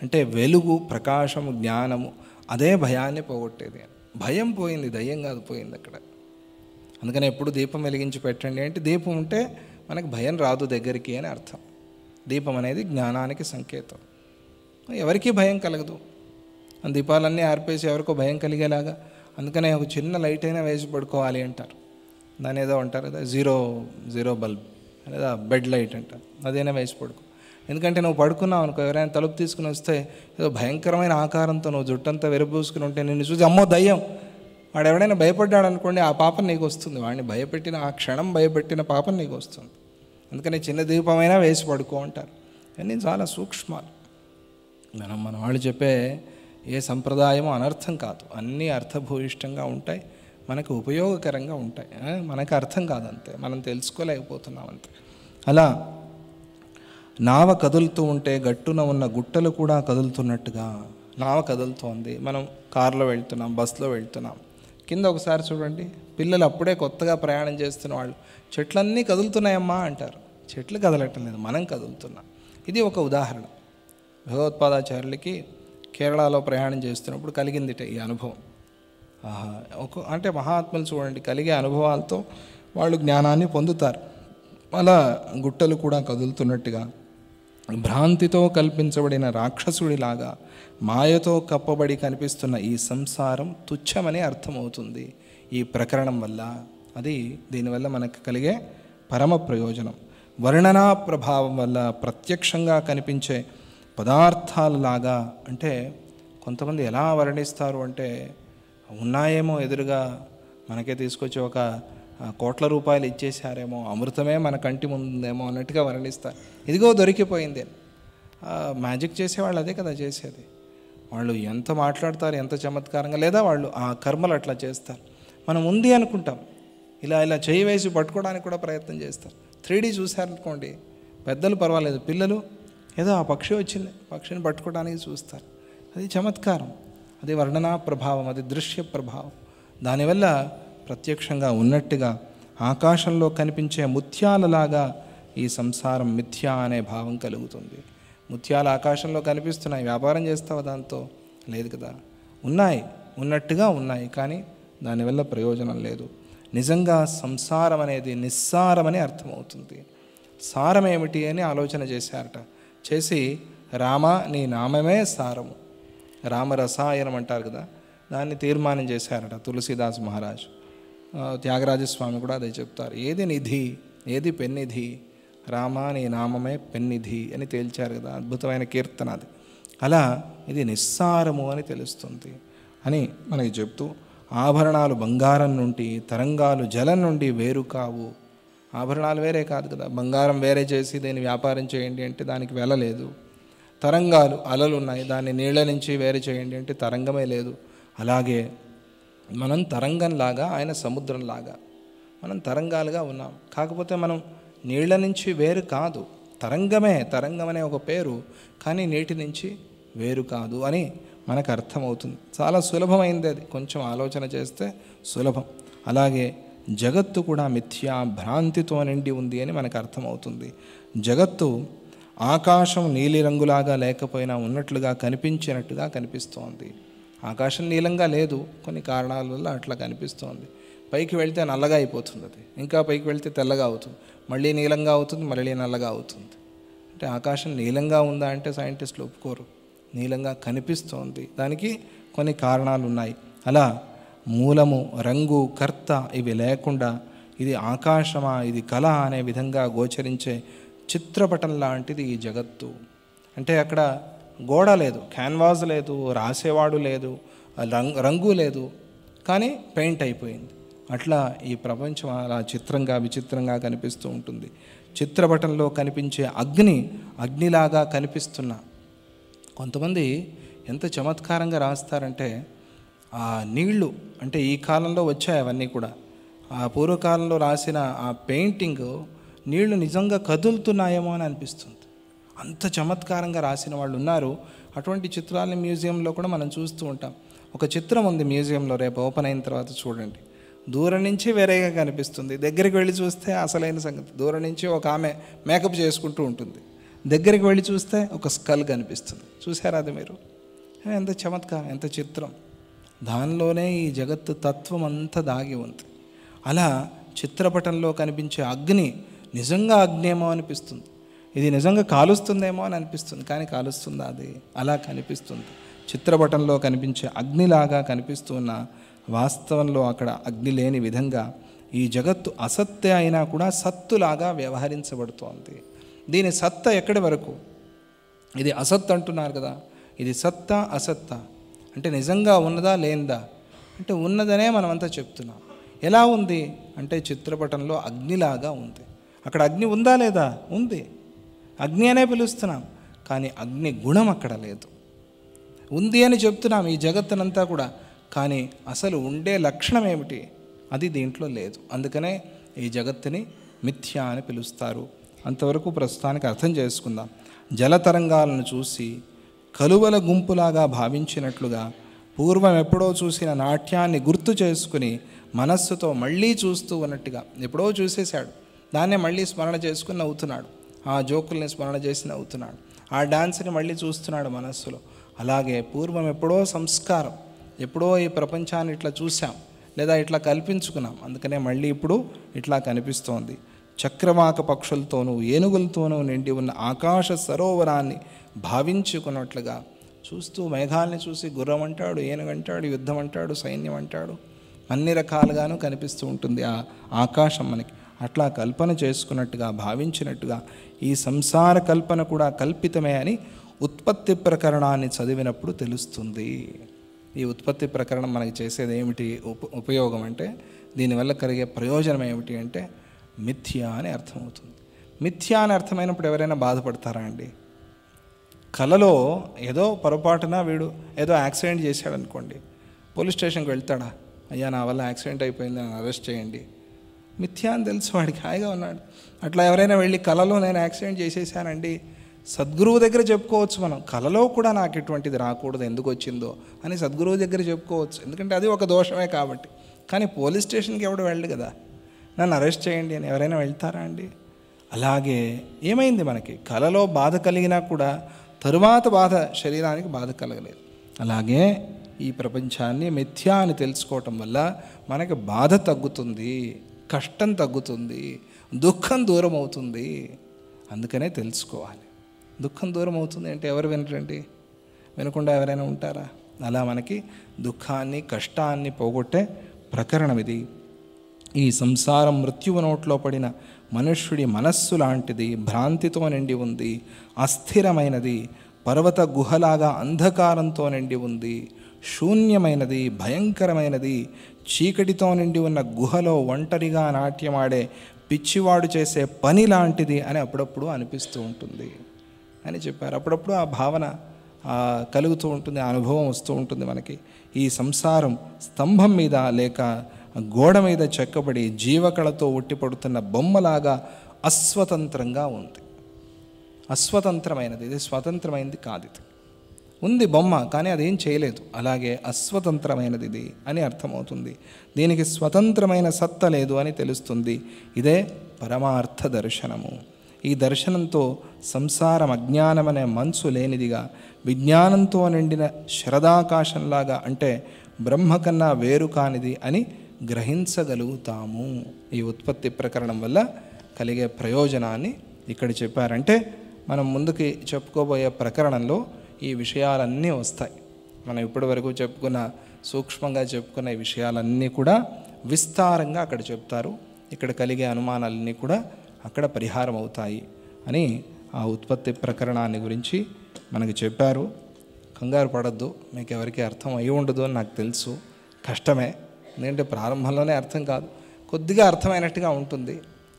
అంటే వెలుగు ప్రకాశము జ్ఞానము అదే భయాన్ని పోగొట్టేది భయం పోయింది దయ్యం కాదు పోయింది అక్కడ అందుకని ఎప్పుడు దీపం వెలిగించి పెట్టండి అంటే దీపం ఉంటే మనకు భయం రాదు దగ్గరికి అని అర్థం దీపం అనేది జ్ఞానానికి సంకేతం ఎవరికీ భయం కలగదు దీపాలన్నీ ఆర్పేసి ఎవరికో భయం కలిగేలాగా అందుకనే ఒక చిన్న లైట్ అయినా వేసి పడుకోవాలి అంటారు దాని ఏదో అంటారు కదా జీరో జీరో బల్బ్ లేదా బెడ్ లైట్ అంటారు అదైనా వేసి పడుకో ఎందుకంటే నువ్వు పడుకున్నావు అనుకో ఎవరైనా తలుపు తీసుకుని వస్తే ఏదో భయంకరమైన ఆకారంతో నువ్వు జుట్టంతా విరబూసుకుని ఉంటే నిన్ను చూసి అమ్మో దయ్యం వాడు ఎవడైనా భయపడ్డాడు అనుకోండి ఆ పాపం నీకు వస్తుంది వాడిని భయపెట్టిన ఆ క్షణం భయపెట్టిన పాపం నీకు వస్తుంది అందుకని చిన్న దీపమైనా వేసి పడుకో అంటారు అన్నీ చాలా సూక్ష్మాలు మనం మన వాళ్ళు చెప్పే ఏ సంప్రదాయము అనర్థం కాదు అన్నీ అర్థభూయిష్టంగా ఉంటాయి మనకు ఉపయోగకరంగా ఉంటాయి మనకు అర్థం కాదంతే మనం తెలుసుకోలేకపోతున్నాం అంతే అలా నావ కదులుతూ ఉంటే గట్టున ఉన్న గుట్టలు కూడా కదులుతున్నట్టుగా నావ కదులుతోంది మనం కారులో వెళ్తున్నాం బస్సులో వెళ్తున్నాం కింద ఒకసారి చూడండి పిల్లలు అప్పుడే కొత్తగా ప్రయాణం చేస్తున్న వాళ్ళు చెట్లన్నీ కదులుతున్నాయమ్మా అంటారు చెట్లు కదలటం లేదు మనం కదులుతున్నాం ఇది ఒక ఉదాహరణ భగవత్పాదాచార్యులకి కేరళలో ప్రయాణం చేస్తున్నప్పుడు కలిగింది ఈ అనుభవం ఒక అంటే మహాత్ములు చూడండి కలిగే అనుభవాలతో వాళ్ళు జ్ఞానాన్ని పొందుతారు అలా గుట్టలు కూడా కదులుతున్నట్టుగా భ్రాంతితో కల్పించబడిన రాక్షసుడిలాగా మాయతో కప్పబడి కనిపిస్తున్న ఈ సంసారం తుచ్చమని అర్థమవుతుంది ఈ ప్రకరణం వల్ల అది దీనివల్ల మనకు కలిగే పరమ ప్రయోజనం వర్ణనా ప్రభావం వల్ల ప్రత్యక్షంగా కనిపించే పదార్థాలలాగా అంటే కొంతమంది ఎలా వర్ణిస్తారు అంటే ఉన్నాయేమో ఎదురుగా మనకే తీసుకొచ్చి ఒక కోట్ల రూపాయలు ఇచ్చేసారేమో అమృతమే మన కంటి ముందేమో అన్నట్టుగా వర్ణిస్తారు ఇదిగో దొరికిపోయింది మ్యాజిక్ చేసేవాళ్ళు అదే కదా చేసేది వాళ్ళు ఎంత మాట్లాడతారు ఎంత చమత్కారంగా లేదా వాళ్ళు ఆ కర్మలు అట్లా చేస్తారు మనం ఉంది అనుకుంటాం ఇలా ఇలా చేయి వేసి పట్టుకోవడానికి కూడా ప్రయత్నం చేస్తారు త్రీ డీ చూశారనుకోండి పెద్దలు పర్వాలేదు పిల్లలు ఏదో ఆ పక్షి వచ్చింది పక్షిని పట్టుకోవడానికి చూస్తారు అది చమత్కారం అది వర్ణనా ప్రభావం అది దృశ్య ప్రభావం దానివల్ల ప్రత్యక్షంగా ఉన్నట్టుగా ఆకాశంలో కనిపించే ముత్యాలలాగా ఈ సంసారం మిథ్యా అనే భావం కలుగుతుంది ముత్యాలు ఆకాశంలో కనిపిస్తున్నాయి వ్యాపారం చేస్తావు దాంతో లేదు కదా ఉన్నాయి ఉన్నట్టుగా ఉన్నాయి కానీ దానివల్ల ప్రయోజనం లేదు నిజంగా సంసారం అనేది నిస్సారమని అర్థమవుతుంది సారం ఏమిటి అని ఆలోచన చేశారట చేసి రామ నీ నామమే సారము రామరసాయనం అంటారు కదా దాన్ని తీర్మానం చేశారట తులసిదాస్ మహారాజ్ త్యాగరాజస్వామి కూడా అదే చెప్తారు ఏది నిధి ఏది పెన్నిధి రామ నీ నామమే పెన్నిధి అని తేల్చారు కదా అద్భుతమైన కీర్తన అది అలా ఇది నిస్సారము అని తెలుస్తుంది అని మనకి చెప్తూ ఆభరణాలు బంగారం నుండి తరంగాలు జలం నుండి వేరు కావు ఆభరణాలు వేరే కాదు కదా బంగారం వేరే చేసి దీన్ని వ్యాపారం చేయండి అంటే దానికి వెల లేదు తరంగాలు అలలు ఉన్నాయి దాన్ని నీళ్ళ నుంచి వేరు చేయండి అంటే తరంగమే లేదు అలాగే మనం తరంగంలాగా ఆయన సముద్రంలాగా మనం తరంగాలుగా ఉన్నాం కాకపోతే మనం నీళ్ళ నుంచి వేరు కాదు తరంగమే తరంగం అనే ఒక పేరు కానీ నీటి నుంచి వేరు కాదు అని మనకు అర్థమవుతుంది చాలా సులభమైంది అది కొంచెం ఆలోచన చేస్తే సులభం అలాగే జగత్తు కూడా మిథ్యా భ్రాంతితో నిండి ఉంది అని మనకు అర్థమవుతుంది జగత్తు ఆకాశం నీలిరంగులాగా లేకపోయినా ఉన్నట్లుగా కనిపించినట్టుగా కనిపిస్తోంది ఆకాశం నీలంగా లేదు కొన్ని కారణాల వల్ల అట్లా కనిపిస్తోంది పైకి వెళితే నల్లగా అయిపోతుంది అది ఇంకా పైకి వెళితే తెల్లగా అవుతుంది మళ్ళీ నీలంగా అవుతుంది మళ్ళీ నల్లగా అవుతుంది అంటే ఆకాశం నీలంగా ఉందా అంటే సైంటిస్టులు ఒప్పుకోరు నీలంగా కనిపిస్తోంది దానికి కొన్ని కారణాలు ఉన్నాయి అలా మూలము రంగు కర్త ఇవి లేకుండా ఇది ఆకాశమా ఇది కళ అనే విధంగా గోచరించే చిత్రపటం లాంటిది ఈ జగత్తు అంటే అక్కడ గోడ లేదు క్యాన్వాస్ లేదు రాసేవాడు లేదు రంగు లేదు కానీ పెయింట్ అయిపోయింది అట్లా ఈ ప్రపంచం అలా చిత్రంగా విచిత్రంగా కనిపిస్తూ ఉంటుంది చిత్రపటంలో కనిపించే అగ్ని అగ్నిలాగా కనిపిస్తున్న కొంతమంది ఎంత చమత్కారంగా రాస్తారంటే ఆ నీళ్లు అంటే ఈ కాలంలో వచ్చాయి అవన్నీ కూడా ఆ పూర్వకాలంలో రాసిన ఆ పెయింటింగ్ నీళ్లు నిజంగా కదులుతున్నాయేమో అని అనిపిస్తుంది అంత చమత్కారంగా రాసిన వాళ్ళు ఉన్నారు అటువంటి చిత్రాలని మ్యూజియంలో కూడా మనం చూస్తూ ఉంటాం ఒక చిత్రం ఉంది మ్యూజియంలో రేపు ఓపెన్ అయిన తర్వాత చూడండి దూరం నుంచి వేరేగా కనిపిస్తుంది దగ్గరికి వెళ్ళి చూస్తే అసలైన సంగతి దూరం నుంచి ఒక ఆమె మేకప్ చేసుకుంటూ ఉంటుంది దగ్గరికి వెళ్ళి చూస్తే ఒక స్కల్ కనిపిస్తుంది చూసారా అది మీరు ఎంత చమత్కారం ఎంత చిత్రం దానిలోనే ఈ జగత్తు తత్వం అంతా దాగి ఉంది అలా చిత్రపటంలో కనిపించే అగ్ని నిజంగా అగ్నేమో అనిపిస్తుంది ఇది నిజంగా కాలుస్తుందేమో అని అనిపిస్తుంది కానీ కాలుస్తుంది అది అలా కనిపిస్తుంది చిత్రపటంలో కనిపించే అగ్నిలాగా కనిపిస్తున్న వాస్తవంలో అక్కడ అగ్ని లేని విధంగా ఈ జగత్తు అసత్య అయినా కూడా సత్తులాగా వ్యవహరించబడుతోంది దీని సత్త ఎక్కడి వరకు ఇది అసత్ అంటున్నారు కదా ఇది సత్తా అసత్తా అంటే నిజంగా ఉన్నదా లేనిదా అంటే ఉన్నదనే మనమంతా చెప్తున్నాం ఎలా ఉంది అంటే చిత్రపటంలో అగ్నిలాగా ఉంది అక్కడ అగ్ని ఉందా లేదా ఉంది అగ్ని అనే పిలుస్తున్నాం కానీ అగ్ని గుణం అక్కడ లేదు ఉంది అని చెప్తున్నాం ఈ జగత్తునంతా కూడా కానీ అసలు ఉండే లక్షణం ఏమిటి అది దీంట్లో లేదు అందుకనే ఈ జగత్తుని మిథ్య అని పిలుస్తారు అంతవరకు ప్రస్తుతానికి అర్థం చేసుకుందాం జలతరంగాలను చూసి కలువల గుంపులాగా భావించినట్లుగా పూర్వం ఎప్పుడో చూసిన నాట్యాన్ని గుర్తు చేసుకుని మనస్సుతో మళ్ళీ చూస్తూ ఉన్నట్టుగా ఎప్పుడో చూసేశాడు దాన్నే మళ్ళీ స్మరణ చేసుకుని నవ్వుతున్నాడు ఆ జోకుల్ని స్మరణ చేసి నవ్వుతున్నాడు ఆ డాన్స్ని మళ్ళీ చూస్తున్నాడు మనస్సులో అలాగే పూర్వం ఎప్పుడో సంస్కారం ఎప్పుడో ఈ ప్రపంచాన్ని ఇట్లా చూసాం లేదా ఇట్లా కల్పించుకున్నాం అందుకనే మళ్ళీ ఇప్పుడు ఇట్లా కనిపిస్తోంది చక్రవాక పక్షులతోనూ ఏనుగులతోనూ నిండి ఉన్న ఆకాశ సరోవరాన్ని భావించుకున్నట్లుగా చూస్తూ మేఘాలని చూసి గుర్రం అంటాడు ఏనుగంటాడు యుద్ధం అంటాడు సైన్యం అంటాడు అన్ని రకాలుగాను కనిపిస్తూ ఉంటుంది ఆ ఆకాశం మనకి అట్లా కల్పన చేసుకున్నట్టుగా భావించినట్టుగా ఈ సంసార కల్పన కూడా కల్పితమే అని ఉత్పత్తి ప్రకరణాన్ని చదివినప్పుడు తెలుస్తుంది ఈ ఉత్పత్తి ప్రకరణం మనకి చేసేది ఏమిటి ఉప ఉపయోగం అంటే దీనివల్ల కలిగే ప్రయోజనం ఏమిటి అంటే మిథ్య అని అర్థమవుతుంది మిథ్య అని అర్థమైనప్పుడు ఎవరైనా బాధపడతారా అండి కలలో ఏదో పొరపాటున వీడు ఏదో యాక్సిడెంట్ చేశాడు అనుకోండి పోలీస్ స్టేషన్కి వెళ్తాడా అయ్యా నా వల్ల యాక్సిడెంట్ అయిపోయింది నన్ను అరెస్ట్ చేయండి మిథ్యా అని తెలుసు వాడికి హాయిగా ఉన్నాడు అట్లా ఎవరైనా వెళ్ళి కలలో నేను యాక్సిడెంట్ చేసేసానండి సద్గురువు దగ్గర చెప్పుకోవచ్చు మనం కలలో కూడా నాకు ఇటువంటిది రాకూడదు ఎందుకు వచ్చిందో అని సద్గురువు దగ్గర చెప్పుకోవచ్చు ఎందుకంటే అది ఒక దోషమే కాబట్టి కానీ పోలీస్ స్టేషన్కి ఎవడు వెళ్ళడు కదా నన్ను అరెస్ట్ చేయండి అని ఎవరైనా వెళ్తారా అండి అలాగే ఏమైంది మనకి కలలో బాధ కలిగినా కూడా తరువాత బాధ శరీరానికి బాధ కలగలేదు అలాగే ఈ ప్రపంచాన్ని మిథ్యా అని తెలుసుకోవటం వల్ల మనకి బాధ తగ్గుతుంది కష్టం తగ్గుతుంది దుఃఖం దూరం అవుతుంది అందుకనే తెలుసుకోవాలి దుఃఖం దూరం అవుతుంది అంటే ఎవరు వినరండి వినకుండా ఎవరైనా ఉంటారా అలా మనకి దుఃఖాన్ని కష్టాన్ని పోగొట్టే ప్రకరణం ఇది ఈ సంసారం మృత్యువు నోట్లో పడిన మనుష్యుడి మనస్సు లాంటిది భ్రాంతితో నిండి ఉంది అస్థిరమైనది పర్వత గుహలాగా అంధకారంతో నిండి ఉంది శూన్యమైనది భయంకరమైనది చీకటితో నిండి ఉన్న గుహలో ఒంటరిగా నాట్యమాడే పిచ్చివాడు చేసే పని లాంటిది అని అప్పుడప్పుడు అనిపిస్తూ ఉంటుంది అని చెప్పారు అప్పుడప్పుడు ఆ భావన కలుగుతూ ఉంటుంది ఆ అనుభవం వస్తూ ఉంటుంది మనకి ఈ సంసారం స్తంభం మీద లేక గోడ మీద చెక్కబడి జీవకళతో ఉట్టిపడుతున్న బొమ్మలాగా అస్వతంత్రంగా ఉంది అస్వతంత్రమైనది ఇది స్వతంత్రమైనది కాదు ఇది ఉంది బొమ్మ కానీ అదేం చేయలేదు అలాగే అస్వతంత్రమైనది ఇది అని అర్థమవుతుంది దీనికి స్వతంత్రమైన సత్త లేదు అని తెలుస్తుంది ఇదే పరమార్థ దర్శనము ఈ దర్శనంతో సంసారం అజ్ఞానమనే మనసు లేనిదిగా విజ్ఞానంతో నిండిన శరదాకాశంలాగా అంటే బ్రహ్మ కన్నా వేరు కానిది అని గ్రహించగలుగుతాము ఈ ఉత్పత్తి ప్రకరణం వల్ల కలిగే ప్రయోజనాన్ని ఇక్కడ చెప్పారంటే మనం ముందుకి చెప్పుకోబోయే ప్రకరణంలో ఈ విషయాలన్నీ వస్తాయి మనం ఇప్పటి వరకు చెప్పుకున్న సూక్ష్మంగా చెప్పుకున్న ఈ విషయాలన్నీ కూడా విస్తారంగా అక్కడ చెప్తారు ఇక్కడ కలిగే అనుమానాలన్నీ కూడా అక్కడ పరిహారం అవుతాయి అని ఆ ఉత్పత్తి ప్రకరణాన్ని గురించి మనకు చెప్పారు కంగారు పడద్దు మీకు ఎవరికి అర్థం అయి ఉండదు అని నాకు తెలుసు కష్టమే ఎందుకంటే ప్రారంభంలోనే అర్థం కాదు కొద్దిగా అర్థమైనట్టుగా ఉంటుంది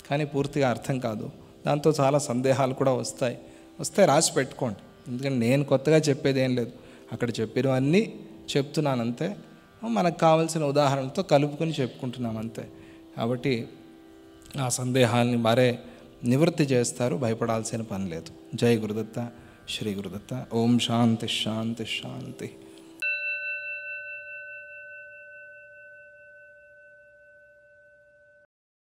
కానీ పూర్తిగా అర్థం కాదు దాంతో చాలా సందేహాలు కూడా వస్తాయి వస్తే రాసి పెట్టుకోండి ఎందుకంటే నేను కొత్తగా చెప్పేది ఏం లేదు అక్కడ చెప్పినవన్నీ చెప్తున్నాను అంతే మనకు కావాల్సిన ఉదాహరణతో కలుపుకొని చెప్పుకుంటున్నాం అంతే కాబట్టి ఆ సందేహాలని మరే నివృత్తి చేస్తారు భయపడాల్సిన పని లేదు జై గురుదత్త శ్రీ గురుదత్త ఓం శాంతి శాంతి శాంతి